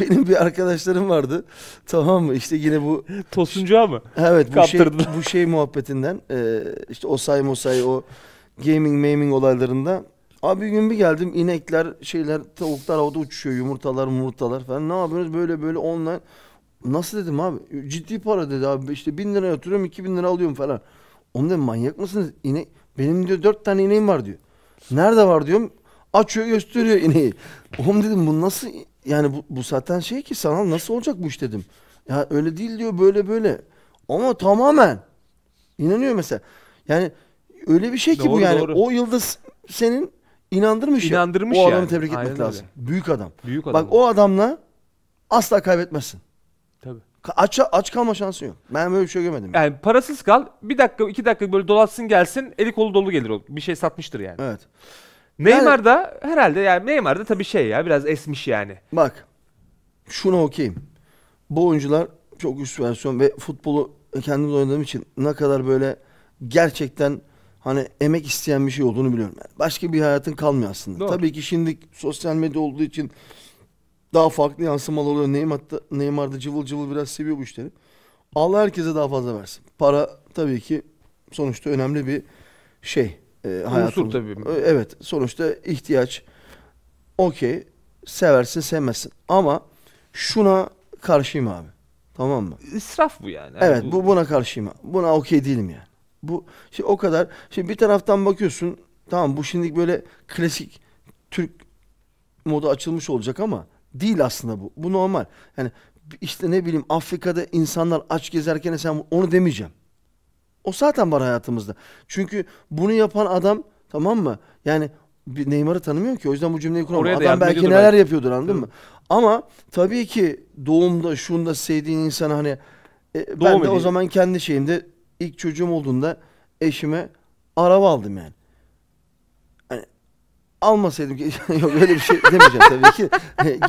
Benim bir arkadaşlarım vardı. Tamam mı? İşte yine bu Tosuncuğa mı? evet bu şey, bu şey muhabbetinden e, işte o Mosay o o gaming maming olaylarında Abi bir gün bir geldim inekler şeyler tavuklar havada uçuşuyor yumurtalar yumurtalar falan ne yapıyorsunuz böyle böyle online Nasıl dedim abi? Ciddi para dedi abi. işte bin lira yatırıyorum, iki bin lira alıyorum falan. Oğlum dedim manyak mısınız? inek benim diyor dört tane ineğim var diyor. Nerede var diyorum. Açıyor gösteriyor ineği. Oğlum dedim bu nasıl yani bu, bu zaten şey ki sanal nasıl olacak bu iş dedim. Ya öyle değil diyor böyle böyle. Ama tamamen inanıyor mesela. Yani öyle bir şey ki doğru, bu yani. Doğru. O yıldız senin inandırmış, inandırmış ya. O adamı yani. tebrik etmek Aynen lazım. Öyle. Büyük adam. Büyük adam. Bak o adamla asla kaybetmezsin. Aç, aç kalma şansı yok. Ben böyle bir şey görmedim. Yani parasız kal. Bir dakika iki dakika böyle dolatsın gelsin. Eli kolu dolu gelir o. Bir şey satmıştır yani. Evet. Neymar da herhalde yani Neymar da tabii şey ya biraz esmiş yani. Bak şuna okuyayım. Bu oyuncular çok üst versiyon ve futbolu kendimiz oynadığım için ne kadar böyle gerçekten hani emek isteyen bir şey olduğunu biliyorum. Yani başka bir hayatın kalmıyor aslında. Doğru. Tabii ki şimdi sosyal medya olduğu için daha farklı yansımalı oluyor. Neymar da cıvıl cıvıl biraz seviyor bu işleri. Allah herkese daha fazla versin. Para tabii ki sonuçta önemli bir şey. E, Unsur tabii. E, evet sonuçta ihtiyaç. Okey seversin sevmesin Ama şuna karşıyım abi. Tamam mı? İsraf bu yani. Evet bu, bu buna karşıyım. Buna okey değilim yani. Bu şey o kadar. Şimdi bir taraftan bakıyorsun tamam bu şimdi böyle klasik Türk moda açılmış olacak ama değil aslında bu. Bu normal. Yani işte ne bileyim Afrika'da insanlar aç gezerken sen onu demeyeceğim. O zaten var hayatımızda. Çünkü bunu yapan adam tamam mı? Yani Neymar'ı tanımıyorum ki o yüzden bu cümleyi kuramam. Oraya adam belki neler belki. yapıyordur anladın Değil mı? Ama tabii ki doğumda şunda sevdiğin insan hani e, ben de edeyim. o zaman kendi şeyimde ilk çocuğum olduğunda eşime araba aldım yani almasaydım ki yok öyle bir şey demeyeceğim tabii ki.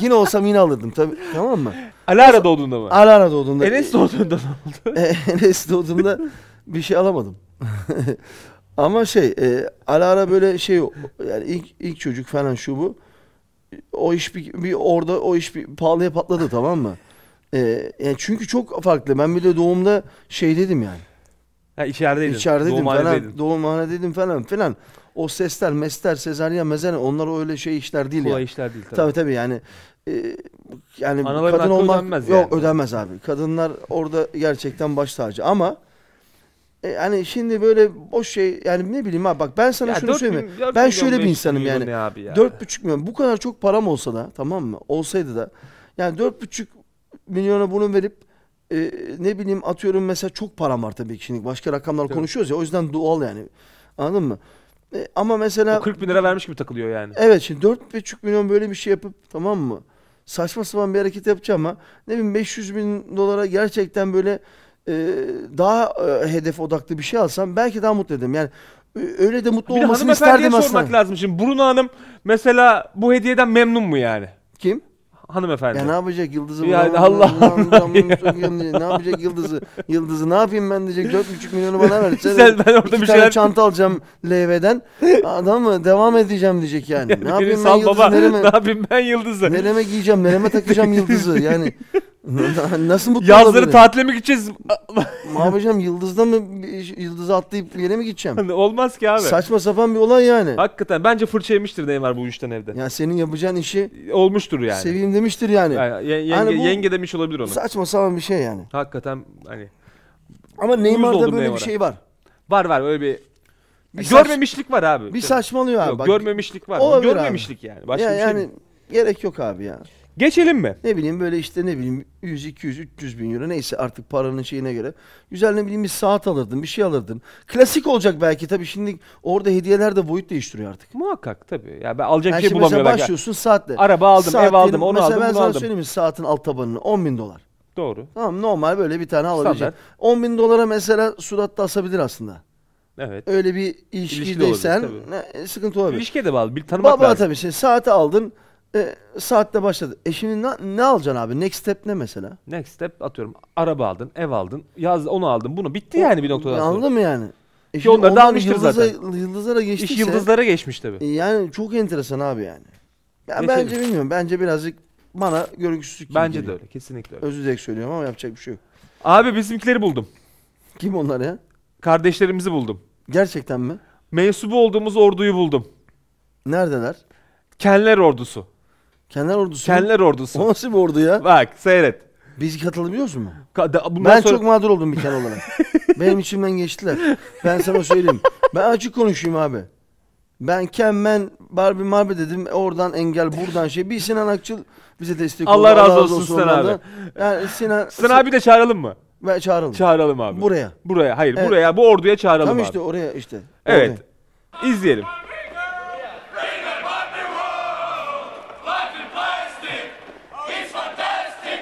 yine olsam yine alırdım tabii tamam mı? Alara doğduğunda mı? Alara doğduğunda. Enes doğduğunda ne oldu? E, Enes doğduğunda bir şey alamadım. Ama şey e, Alara böyle şey yani ilk ilk çocuk falan şu bu. O iş bir, bir orada o iş bir pahalıya patladı tamam mı? E, yani çünkü çok farklı. Ben bile doğumda şey dedim yani. Ha, içerideydin. İçerideydim doğum falan. dedim falan filan o sesler, mesler, sezaryen, mezene onlar öyle şey işler değil Kolay ya. Yani. işler değil tabii. Tabii tabii yani e, yani Anaların kadın olmak ödenmez yok yani. ödenmez abi. Kadınlar orada gerçekten baş tacı ama e, hani şimdi böyle boş şey yani ne bileyim abi bak ben sana ya şunu söyleyeyim. Bin, ben şöyle bir insanım yani. Dört buçuk milyon. Bu kadar çok param olsa da tamam mı? Olsaydı da yani dört buçuk milyona bunu verip e, ne bileyim atıyorum mesela çok param var tabii ki şimdi başka rakamlar konuşuyoruz ya o yüzden doğal yani. Anladın mı? E, ama mesela... O 40 bin lira vermiş gibi takılıyor yani. Evet şimdi 4,5 milyon böyle bir şey yapıp tamam mı? Saçma sapan bir hareket yapacağım ama ne bileyim 500 bin dolara gerçekten böyle e, daha e, hedef odaklı bir şey alsam belki daha mutlu ederim. Yani e, öyle de mutlu bir olmasını isterdim aslında. Bir sormak lazım şimdi. Bruno Hanım mesela bu hediyeden memnun mu yani? hanımefendi. Ya ne yapacak yıldızı? Yani Allah Allah. ne yapacak yıldızı? Yıldızı ne yapayım ben diyecek 4,5 milyonu bana ver. Sen, ben orada bir şeyler... çanta alacağım LV'den. Adam mı? Devam edeceğim diyecek yani. yani ne yapayım ben yıldızı? Baba. Nereme, ne yapayım ben yıldızı? Nereme giyeceğim? Nereme takacağım yıldızı? Yani Nasıl mutlu Yazları olabilirim? tatile mi gideceğiz? Ne yapacağım yıldızda mı yıldıza atlayıp yere mi gideceğim? Hani olmaz ki abi. Saçma sapan bir olay yani. Hakikaten bence fırça yemiştir Neymar bu işten evde. Ya senin yapacağın işi Olmuştur yani. seveyim demiştir yani. Yani yenge, Hani yenge demiş olabilir onu. Saçma sapan bir şey yani. Hakikaten hani Ama Neymar'da oldum böyle bir şey var. var var öyle bir, Bir saç- görmemişlik var abi. bir saçmalıyor abi. Yok, bak. görmemişlik var. Olabilir abi. görmemişlik yani. Başka ya, bir şey yani yani... gerek yok abi ya. Geçelim mi? Ne bileyim böyle işte ne bileyim 100, 200, 300 bin euro neyse artık paranın şeyine göre. Güzel ne bileyim bir saat alırdın, bir şey alırdın. Klasik olacak belki tabii şimdi orada hediyeler de boyut değiştiriyor artık. Muhakkak tabii. Ya ben alacak yani şey şimdi bulamıyorlar. Mesela başlıyorsun saatle. Araba aldım, saat ev aldım, onu aldım, bunu aldım. Mesela ben sana aldım. söyleyeyim saatin alt tabanını 10 bin dolar. Doğru. Tamam normal böyle bir tane alabilecek. 10 bin dolara mesela surat da asabilir aslında. Evet. Öyle bir ilişkideysen ilişki de olabilir, tabii. sıkıntı olabilir. İlişkiye de bağlı. Bir tanımak Baba lazım. tabii şimdi saati aldın. E, saatte başladı. E şimdi ne, ne alacaksın abi? Next step ne mesela? Next step atıyorum. Araba aldın, ev aldın, yaz onu aldın, bunu. Bitti O- yani bir noktadan sonra. Anladın mı yani? E şimdi onları da onlar almıştır zaten. Yıldızlara geçtiyse. İş yıldızlara geçmiş tabii. e, Yani çok enteresan abi yani. Ya Geçelim. bence bilmiyorum. Bence birazcık bana görgüsüzlük gibi Bence de öyle. Kesinlikle öyle. Özür dilek söylüyorum ama yapacak bir şey yok. Abi bizimkileri buldum. Kim onlar ya? Kardeşlerimizi buldum. Gerçekten mi? Mensubu olduğumuz orduyu buldum. Neredeler? Kenler ordusu. Kenler ordusu. Kenler ordusu. O nasıl bir ordu ya? Bak seyret. Biz katılabiliyoruz mu? bundan ben sonra... çok mağdur oldum bir kere olarak. Benim içimden geçtiler. Ben sana söyleyeyim. Ben açık konuşayım abi. Ben ken Kemmen, Barbie marbe dedim. Oradan engel, buradan şey. Bir Sinan Akçıl bize destek oldu. Allah razı olsun, Sinan abi. onlardan. Yani Sinan, Sinan abi de çağıralım mı? Ben çağıralım. Çağıralım abi. Buraya. Buraya hayır Evet. buraya bu orduya çağıralım Tam abi. işte oraya işte. Evet. İzleyelim.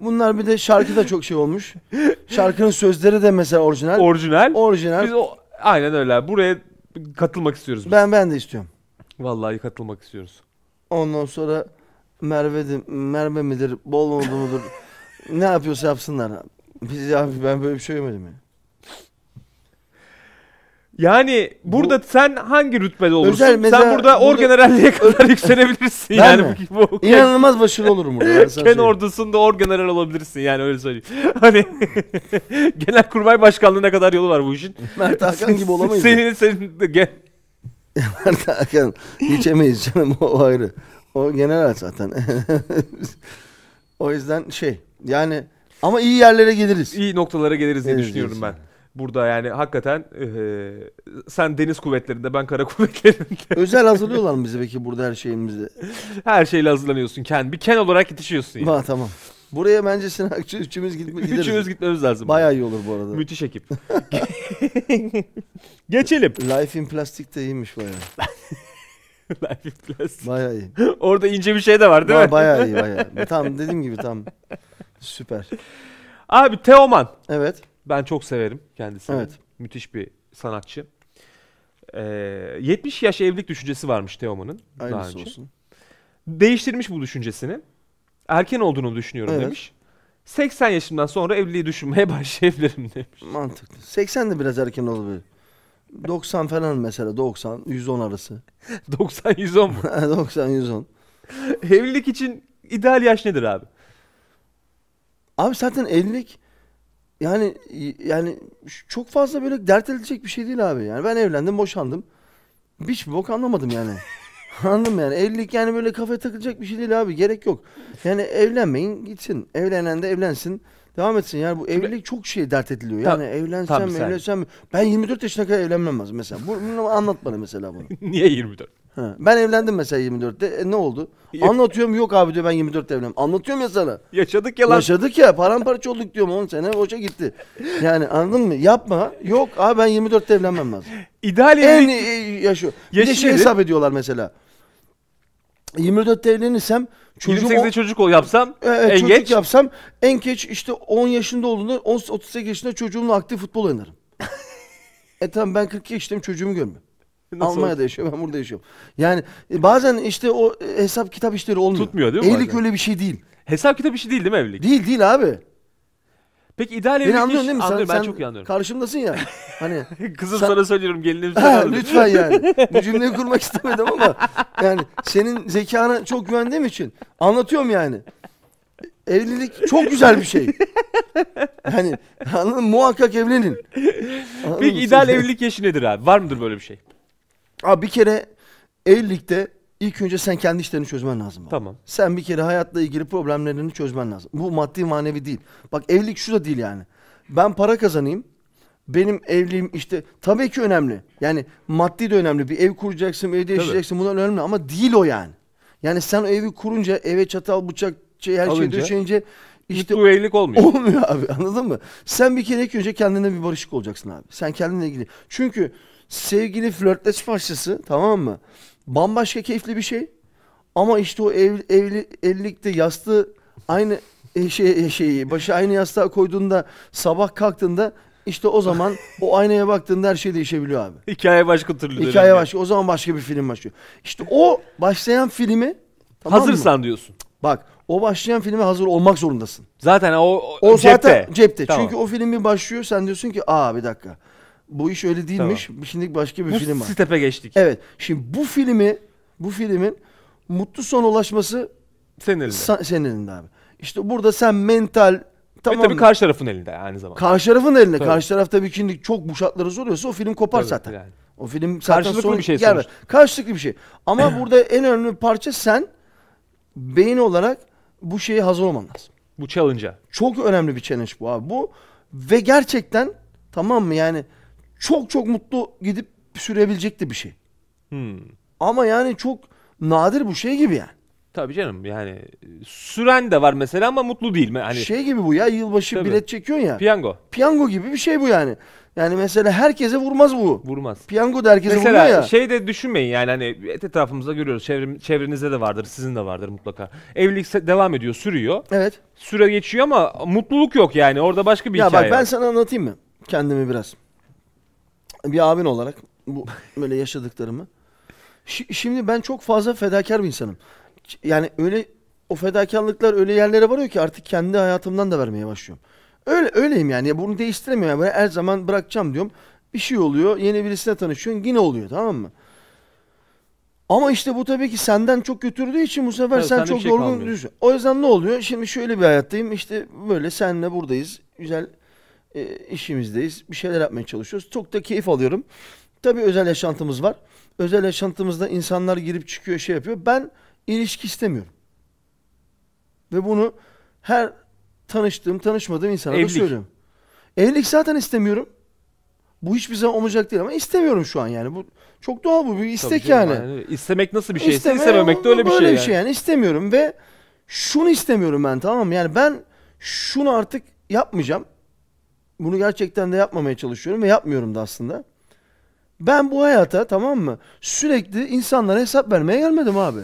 Bunlar bir de şarkı da çok şey olmuş. Şarkının sözleri de mesela orijinal. Orijinal. Orijinal. Biz o, aynen öyle. Buraya katılmak istiyoruz. Biz. Ben ben de istiyorum. Vallahi katılmak istiyoruz. Ondan sonra Merve, de, Merve midir, bol oldu mudur? ne yapıyorsa yapsınlar. Biz ya ben böyle bir şey yemedim ya. Yani. Yani burada bu, sen hangi rütbede olursun? Özel, mesela, sen burada, burada orgeneralliğe kadar yükselebilirsin yani. Mi? Bu, bu, İnanılmaz başarılı olurum burada. Ken ordusunda orgeneral olabilirsin yani öyle söyleyeyim. Hani genel kurmay başkanlığına kadar yolu var bu işin. Mert Hakan gibi olamayız. Senin ya. senin de gel. Mert Hakan geçemeyiz canım o ayrı. O general zaten. o yüzden şey yani ama iyi yerlere geliriz. İyi noktalara geliriz diye evet, düşünüyorum ben. Burada yani hakikaten e, sen deniz kuvvetlerinde ben kara kuvvetlerinde. Özel hazırlıyorlar mı bizi peki burada her şeyimizi? her şeyle hazırlanıyorsun. kendi bir ken olarak yetişiyorsun yani. Ha, tamam. Buraya bence Sinan üçümüz gitme, gideriz. Üçümüz gitmemiz lazım. Baya iyi olur bu arada. Müthiş ekip. Geçelim. Life in Plastic de iyiymiş baya. Life in Plastic. Baya iyi. Orada ince bir şey de var değil ba- mi? Baya iyi baya. Tamam dediğim gibi tam. Süper. Abi Teoman. Evet. Ben çok severim kendisini. Evet. Müthiş bir sanatçı. Ee, 70 yaş evlilik düşüncesi varmış Teoman'ın. Aynısı olsun. Değiştirmiş bu düşüncesini. Erken olduğunu düşünüyorum evet. demiş. 80 yaşımdan sonra evliliği düşünmeye başlayabilirim demiş. Mantıklı. 80 de biraz erken olabilir. 90 falan mesela 90 110 arası. 90 110 mu? 90 110. Evlilik için ideal yaş nedir abi? Abi zaten evlilik yani yani çok fazla böyle dert edilecek bir şey değil abi. Yani ben evlendim, boşandım. Hiç bir bok anlamadım yani. Anladım yani. Evlilik yani böyle kafaya takılacak bir şey değil abi. Gerek yok. Yani evlenmeyin gitsin. Evlenen de evlensin. Devam etsin yani bu evlilik çok şey dert ediliyor. Yani Ta- evlensem mi evlensem mi? Ben 24 yaşına kadar evlenmem lazım mesela. Bunu anlat bana mesela bunu. Niye 24? Ha. Ben evlendim mesela 24'te. E, ne oldu? Ya- Anlatıyorum yok abi diyor ben 24'te evlendim. Anlatıyorum ya sana. Yaşadık ya lan. Yaşadık ya paramparça olduk diyorum 10 sene boşa gitti. Yani anladın mı? Yapma. Yok abi ben 24'te evlenmem lazım. İdeal en evlilik. E, yaşı. Bir de şey hesap ediyorlar mesela. 24'te evlenirsem çocuğum 28'de çocuk ol yapsam e, e, en çocuk geç. yapsam en geç işte 10 yaşında olduğunda 10 38 yaşında çocuğumla aktif futbol oynarım. e tamam ben 42 yaşındayım çocuğumu görmüyorum. Nasıl Almanya'da yaşıyor ben burada yaşıyorum. Yani e, bazen işte o e, hesap kitap işleri olmuyor. Tutmuyor değil mi Evlilik bazen? öyle bir şey değil. Hesap kitap işi değil değil mi evlilik? Değil değil abi. Peki ideal evlilik Beni anlıyorsun değil mi? sen? ben çok iyi anlıyorum. Karşımdasın ya. Hani Kızım sen- sana söylüyorum gelinim sana. Ha, lütfen yani. Bu cümleyi kurmak istemedim ama yani senin zekana çok güvendiğim için anlatıyorum yani. Evlilik çok güzel bir şey. Hani anladın muhakkak evlenin. Anladın mı? ideal evlilik yaşı nedir abi? Var mıdır böyle bir şey? Abi bir kere evlilikte ilk önce sen kendi işlerini çözmen lazım. Abi. Tamam. Sen bir kere hayatla ilgili problemlerini çözmen lazım. Bu maddi manevi değil. Bak evlilik şu da değil yani. Ben para kazanayım. Benim evliliğim işte tabii ki önemli. Yani maddi de önemli. Bir ev kuracaksın, evde yaşayacaksın. Bunlar önemli ama değil o yani. Yani sen o evi kurunca eve çatal, bıçak, şey, her şey Alınca- döşeyince işte Mutlu evlilik olmuyor. Olmuyor abi anladın mı? Sen bir kere ilk önce kendine bir barışık olacaksın abi. Sen kendine ilgili. Çünkü sevgili flörtleşme aşısı tamam mı? Bambaşka keyifli bir şey. Ama işte o ev, evli, evlilikte yastığı aynı e, şey, şey, başı aynı yastığa koyduğunda sabah kalktığında işte o zaman o aynaya baktığında her şey değişebiliyor abi. Hikaye başka türlü. Hikaye yani. başka. O zaman başka bir film başlıyor. İşte o başlayan filmi tamam hazırsan mı? diyorsun. Bak o başlayan filme hazır olmak zorundasın. Zaten o, o, o cepte. zaten cepte. Tamam. Çünkü o film bir başlıyor sen diyorsun ki aa bir dakika bu iş öyle değilmiş. Tamam. Şimdi başka bir bu film var. Bu stepe geçtik. Evet. Şimdi bu filmi bu filmin mutlu son ulaşması senin elinde. Sa- senin elinde abi. İşte burada sen mental tamam. Ve tabii karşı tarafın elinde aynı zamanda. Karşı tarafın elinde. Tabii. Karşı taraf tabii şimdi çok bu şartları soruyorsa o film kopar tabii, zaten. Yani. O film karşılıklı sonra bir şey yer ver. Karşılıklı bir şey. Ama burada en önemli parça sen beyin olarak bu şeye hazır olman lazım. Bu challenge'a. Çok önemli bir challenge bu abi. Bu ve gerçekten tamam mı yani çok çok mutlu gidip sürebilecekti bir şey. Hmm. Ama yani çok nadir bu şey gibi yani. Tabii canım yani süren de var mesela ama mutlu değil mi? Hani şey gibi bu ya yılbaşı Tabii. bilet çekiyorsun ya. Piyango. Piyango gibi bir şey bu yani. Yani mesela herkese vurmaz bu. Vurmaz. Piyango da herkese mesela, vuruyor ya. Mesela şey de düşünmeyin yani hani etrafımızda görüyoruz. Çevrim, çevrenizde de vardır, sizin de vardır mutlaka. Evlilik devam ediyor, sürüyor. Evet. Süre geçiyor ama mutluluk yok yani. Orada başka bir ya hikaye. Ya bak ben var. sana anlatayım mı kendimi biraz? bir abin olarak bu böyle yaşadıklarımı. Ş- şimdi ben çok fazla fedakar bir insanım. Yani öyle o fedakarlıklar öyle yerlere varıyor ki artık kendi hayatımdan da vermeye başlıyorum. Öyle öyleyim yani. Bunu değiştiremiyorum. Yani. Böyle her zaman bırakacağım diyorum. Bir şey oluyor. Yeni birisine tanışıyorsun. Yine oluyor tamam mı? Ama işte bu tabii ki senden çok götürdüğü için bu sefer Tabii, sen, sen çok şey yorgun düşün. O yüzden ne oluyor? Şimdi şöyle bir hayattayım. İşte böyle senle buradayız. Güzel e, işimizdeyiz. Bir şeyler yapmaya çalışıyoruz. Çok da keyif alıyorum. Tabii özel yaşantımız var. Özel yaşantımızda insanlar girip çıkıyor, şey yapıyor. Ben ilişki istemiyorum. Ve bunu her tanıştığım, tanışmadığım insana Evlilik. da söylüyorum. Evlilik zaten istemiyorum. Bu hiçbir zaman olacak değil ama istemiyorum şu an yani. Bu çok doğal bu bir istek canım, yani. yani. İstemek nasıl bir şey? İsteme, istememek de öyle bir şey. Öyle bir şey yani. İstemiyorum ve şunu istemiyorum ben tamam mı? Yani ben şunu artık yapmayacağım bunu gerçekten de yapmamaya çalışıyorum ve yapmıyorum da aslında. Ben bu hayata tamam mı sürekli insanlara hesap vermeye gelmedim abi.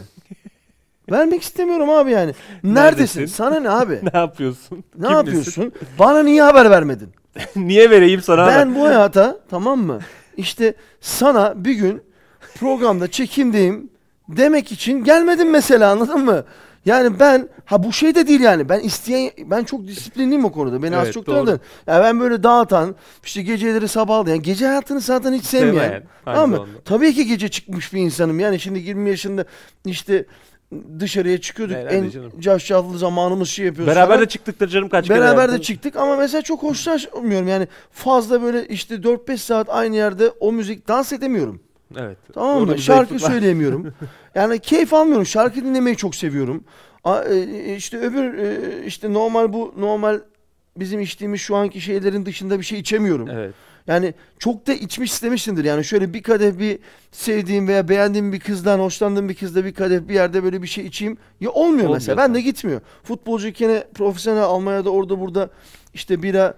Vermek istemiyorum abi yani. Neredesin? Neredesin? Sana ne abi? ne yapıyorsun? Ne Kimlisin? yapıyorsun? Bana niye haber vermedin? niye vereyim sana? Ben bu hayata tamam mı? İşte sana bir gün programda çekimdeyim demek için gelmedim mesela anladın mı? Yani ben ha bu şey de değil yani. Ben isteyen ben çok disiplinliyim o konuda. Beni evet, az çok tanıdın. Yani ben böyle dağıtan işte geceleri sabahlayan yani gece hayatını zaten hiç sevmeyen. Tamam mı? Tabii ki gece çıkmış bir insanım. Yani şimdi 20 yaşında işte dışarıya çıkıyorduk. Herhalde en canım. cafcaflı zamanımız şey yapıyoruz. Beraber falan. de çıktıktır canım kaç Beraber kere. Beraber de çıktık ama mesela çok hoşlaşmıyorum Yani fazla böyle işte 4-5 saat aynı yerde o müzik dans edemiyorum. Evet. Tamam mı? Şarkı söyleyemiyorum. yani keyif almıyorum. Şarkı dinlemeyi çok seviyorum. E, e, işte öbür e, işte normal bu normal bizim içtiğimiz şu anki şeylerin dışında bir şey içemiyorum. Evet. Yani çok da içmiş istemişsindir. Yani şöyle bir kadeh bir sevdiğim veya beğendiğim bir kızdan, hoşlandığım bir kızla bir kadeh bir yerde böyle bir şey içeyim. Ya olmuyor, olmuyor mesela. Ben de gitmiyor. Futbolcuyken profesyonel Almanya'da orada burada işte bira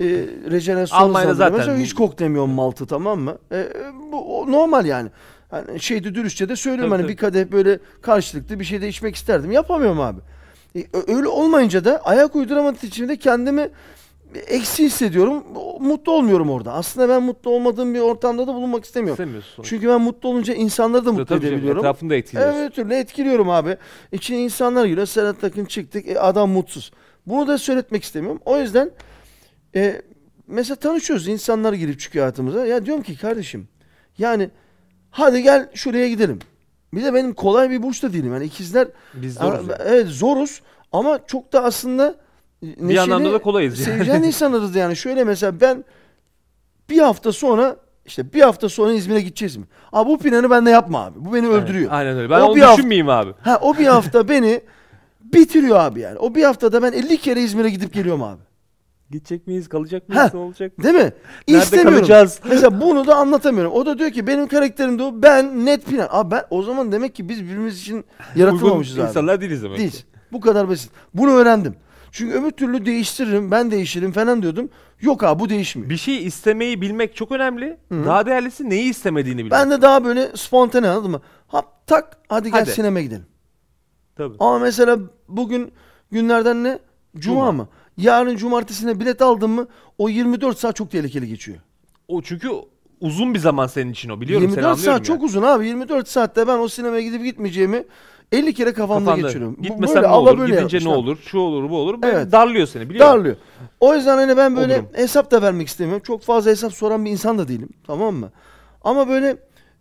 e, ee, rejenerasyon Almanya'da zaten. Mesela hiç kok demiyor maltı tamam mı? E, bu o, normal yani. yani. Şeyde dürüstçe de söylüyorum tabii, hani tabii. bir kadeh böyle karşılıklı bir şey de içmek isterdim. Yapamıyorum abi. E, öyle olmayınca da ayak uyduramadığı için de kendimi eksi hissediyorum. Mutlu olmuyorum orada. Aslında ben mutlu olmadığım bir ortamda da bulunmak istemiyorum. Çünkü ben mutlu olunca insanları da mutlu Tabii edebiliyorum. Canım, da etkiliyorsun. Evet türlü etkiliyorum abi. İçine insanlar giriyor. Serhat takın çıktık. E, adam mutsuz. Bunu da söyletmek istemiyorum. O yüzden e, mesela tanışıyoruz. insanlar girip çıkıyor hayatımıza. Ya diyorum ki kardeşim yani hadi gel şuraya gidelim. Bir de benim kolay bir burç da değilim. Yani ikizler Biz zoruz. Yani. evet zoruz ama çok da aslında e, neşeli, bir yandan da kolayız. Yani. insanlarız yani. Şöyle mesela ben bir hafta sonra işte bir hafta sonra İzmir'e gideceğiz mi? Abi bu planı ben de yapma abi. Bu beni evet, öldürüyor. Aynen öyle. Ben o onu bir düşünmeyeyim hafta, abi. Ha, o bir hafta beni bitiriyor abi yani. O bir haftada ben 50 kere İzmir'e gidip geliyorum abi. Gidecek miyiz? Kalacak mıyız? Ha, ne olacak? Değil mi? Nerede İstemiyorum. kalacağız? Mesela bunu da anlatamıyorum. O da diyor ki benim karakterim de o. Ben net plan. Abi ben o zaman demek ki biz birbirimiz için yaratılmamışız Uygun abi. insanlar değiliz demek Değil. Bu kadar basit. Bunu öğrendim. Çünkü öbür türlü değiştiririm, ben değişirim falan diyordum. Yok abi bu değişmiyor. Bir şey istemeyi bilmek çok önemli. Hı. Daha değerlisi neyi istemediğini bilmek. Ben de daha böyle spontane anladın mı? Hap tak hadi gel Hadi. sinemaya gidelim. Tabii. Ama mesela bugün günlerden ne? Cuma, Cuma. mı? Yarın cumartesine bilet aldın mı o 24 saat çok tehlikeli geçiyor. O çünkü uzun bir zaman senin için o biliyorum 24 seni anlıyorum. saat ya. çok uzun abi 24 saatte ben o sinemaya gidip gitmeyeceğimi 50 kere kafamda Kafanda. geçiriyorum. Gitmesen böyle, ne olur, böyle gidince yapmışlar. ne olur, şu olur bu olur. Evet. Darlıyor seni biliyor musun? Darlıyor. O yüzden hani ben böyle Olurum. hesap da vermek istemiyorum. Çok fazla hesap soran bir insan da değilim tamam mı? Ama böyle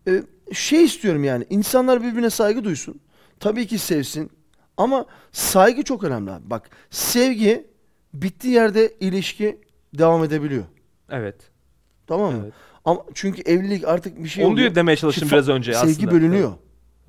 e, şey istiyorum yani insanlar birbirine saygı duysun. Tabii ki sevsin ama saygı çok önemli abi. Bak sevgi bittiği yerde ilişki devam edebiliyor. Evet. Tamam mı? Evet. Ama çünkü evlilik artık bir şey oluyor. Oluyor demeye çalıştım Şimdi, biraz önce sevgi aslında. Sevgi bölünüyor.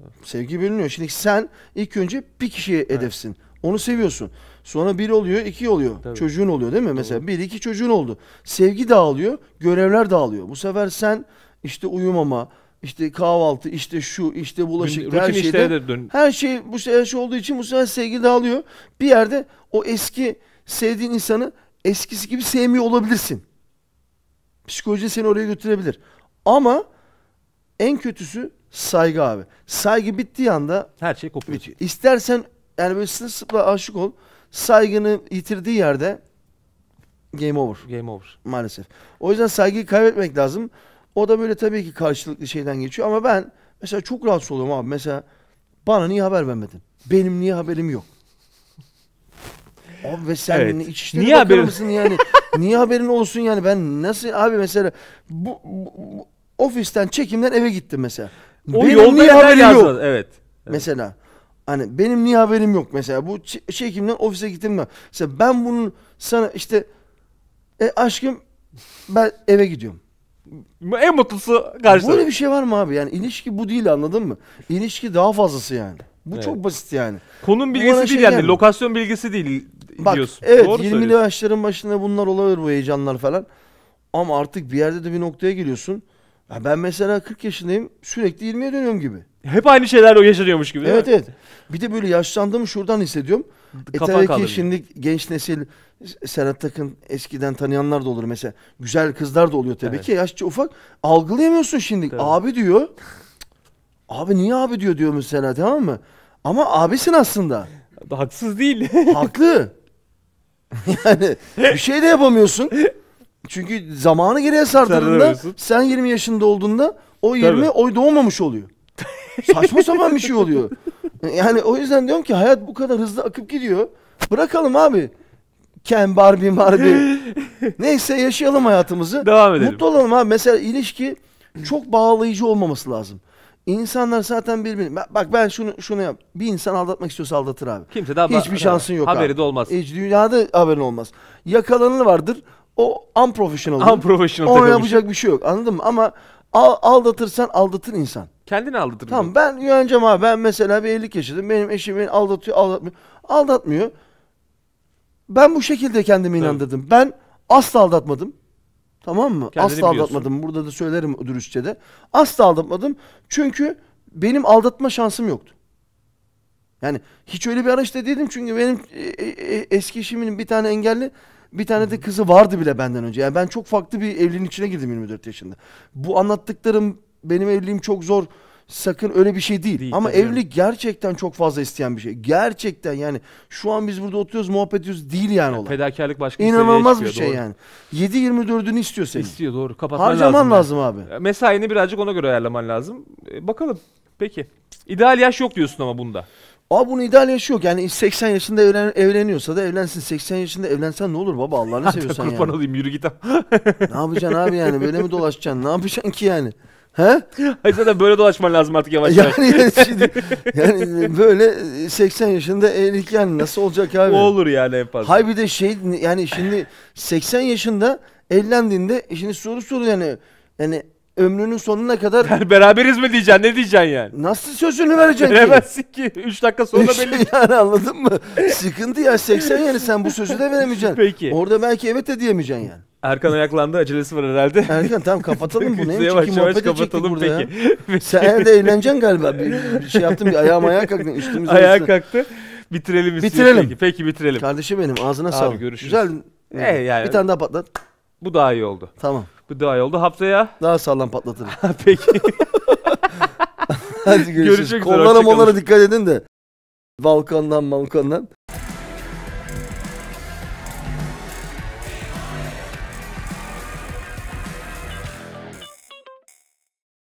Evet. Sevgi bölünüyor. Şimdi sen ilk önce bir kişiye evet. hedefsin. Onu seviyorsun. Sonra bir oluyor, iki oluyor. Tabii. Çocuğun oluyor değil mi? Tabii. Mesela bir, iki çocuğun oldu. Sevgi dağılıyor, görevler dağılıyor. Bu sefer sen işte uyumama, işte kahvaltı, işte şu, işte bulaşık, Gün, her şeyde. Her şey bu sefer şey, şey olduğu için bu sefer sevgi dağılıyor. Bir yerde o eski sevdiğin insanı eskisi gibi sevmiyor olabilirsin. Psikoloji seni oraya götürebilir. Ama en kötüsü saygı abi. Saygı bittiği anda her şey kopuyor. Bitiyor. İstersen yani böyle sınırsıkla aşık ol. Saygını yitirdiği yerde game over. Game over. Maalesef. O yüzden saygıyı kaybetmek lazım. O da böyle tabii ki karşılıklı şeyden geçiyor ama ben mesela çok rahatsız oluyorum abi. Mesela bana niye haber vermedin? Benim niye haberim yok? Abi ve sen evet. iç niye bakar haberin... mısın yani? niye haberin olsun yani? Ben nasıl abi mesela bu, bu, ofisten çekimden eve gittim mesela. O benim yolda niye haberim yazdı. yok? Evet. evet. Mesela hani benim niye haberim yok mesela bu çekimden ofise gittim ben. Mesela ben bunun sana işte e, aşkım ben eve gidiyorum. En mutlusu karşı. Böyle bir şey var mı abi? Yani ilişki bu değil anladın mı? İlişki daha fazlası yani. Bu evet. çok basit yani. Konum bilgisi değil şey yani. Lokasyon bilgisi değil. Bak, diyorsun. Evet Doğru 20'li yaşların başında bunlar olabilir bu heyecanlar falan. Ama artık bir yerde de bir noktaya geliyorsun. Ya ben mesela 40 yaşındayım sürekli 20'ye dönüyorum gibi. Hep aynı şeyler yaşanıyormuş gibi Evet evet. Bir de böyle yaşlandığımı şuradan hissediyorum. E ki şimdi genç nesil Serhat Takın eskiden tanıyanlar da olur mesela. Güzel kızlar da oluyor tabii Evet. ki yaşça ufak. Algılayamıyorsun şimdi. Tabii. Abi diyor. Abi niye abi diyor diyor mesela tamam mı? Ama abisin aslında. Haksız değil. Haklı. yani bir şey de yapamıyorsun. Çünkü zamanı geriye sardığında sen 20 yaşında olduğunda o 20 Tabii. oy doğmamış oluyor. Saçma sapan bir şey oluyor. Yani o yüzden diyorum ki hayat bu kadar hızlı akıp gidiyor. Bırakalım abi. Ken Barbie Barbie. Neyse yaşayalım hayatımızı. Devam edelim. Mutlu olalım abi. Mesela ilişki çok bağlayıcı olmaması lazım. İnsanlar zaten birbirini... Bak ben şunu şunu yap. Bir insan aldatmak istiyorsa aldatır abi. Kimse daha Hiçbir şansın yok haberi abi. de olmaz. Hiç dünyada haberin olmaz. Yakalananı vardır. O unprofessional. Unprofessional Ona yapacak bir şey yok. Anladın mı? Ama aldatırsan aldatır insan. Kendini aldatır. Tamam ben yöneceğim abi. Ben mesela bir evlilik yaşadım. Benim eşim beni aldatıyor, aldatmıyor. Aldatmıyor. Ben bu şekilde kendimi inandırdım. Ben asla aldatmadım. Tamam mı? Kendini Asla biliyorsun. aldatmadım. Burada da söylerim dürüstçe de. Asla aldatmadım. Çünkü benim aldatma şansım yoktu. Yani hiç öyle bir araçta değildim çünkü benim e, e, e, eski eşimin bir tane engelli bir tane de kızı vardı bile benden önce. Yani ben çok farklı bir evliliğin içine girdim 24 yaşında. Bu anlattıklarım benim evliliğim çok zor Sakın öyle bir şey değil. değil Ama evlilik yani. gerçekten çok fazla isteyen bir şey. Gerçekten yani şu an biz burada oturuyoruz muhabbet ediyoruz değil yani, yani olay. Fedakarlık başka bir İnanılmaz bir şey doğru. yani. 7-24'ünü istiyor senin. İstiyor doğru. Kapatman Harcaman lazım, lazım abi. Mesaini birazcık ona göre ayarlaman lazım. E, bakalım. Peki. İdeal yaş yok diyorsun ama bunda. Abi bunun ideal yaşı yok. Yani 80 yaşında evlen, evleniyorsa da evlensin. 80 yaşında evlensen ne olur baba Allah'ını seviyorsan Hatta kurban olayım yürü git. ne yapacaksın abi yani böyle mi dolaşacaksın? Ne yapacaksın ki yani? He? Hayır zaten böyle dolaşman lazım artık yavaş yavaş. Yani, şimdi, yani böyle 80 e, yaşında evlilik yani nasıl olacak abi? O olur yani en fazla. Hay bir de şey yani şimdi 80 yaşında evlendiğinde e, şimdi soru soru yani yani ömrünün sonuna kadar... Beraberiz mi diyeceksin? Ne diyeceksin yani? Nasıl sözünü vereceksin Veremezsin ki. 3 dakika sonra İşte belli. yani anladın mı? Sıkıntı ya 80 yani sen bu sözü de veremeyeceksin. Peki. Orada belki evet de diyemeyeceksin yani. Erkan ayaklandı. Acelesi var herhalde. Erkan tamam kapatalım bunu. Hem yavaş çünkü yavaş kapatalım burada ya. Sen evde eğleneceksin galiba. Bir, bir şey yaptım bir ayağım ayağa kalktı. Üstümüze Ayağa kalktı. Bitirelim istiyor Bitirelim. Peki. peki bitirelim. Kardeşim benim ağzına sağlık. görüşürüz. Güzel. Ee, yani- Bir tane daha patlat. Bu daha iyi oldu. Tamam. Bu daha yolda oldu. Haftaya Daha sağlam patlatırım. peki Hadi görüşürüz. Görüşmek üzere, Kollara dikkat edin de. Balkan'dan Balkan'dan.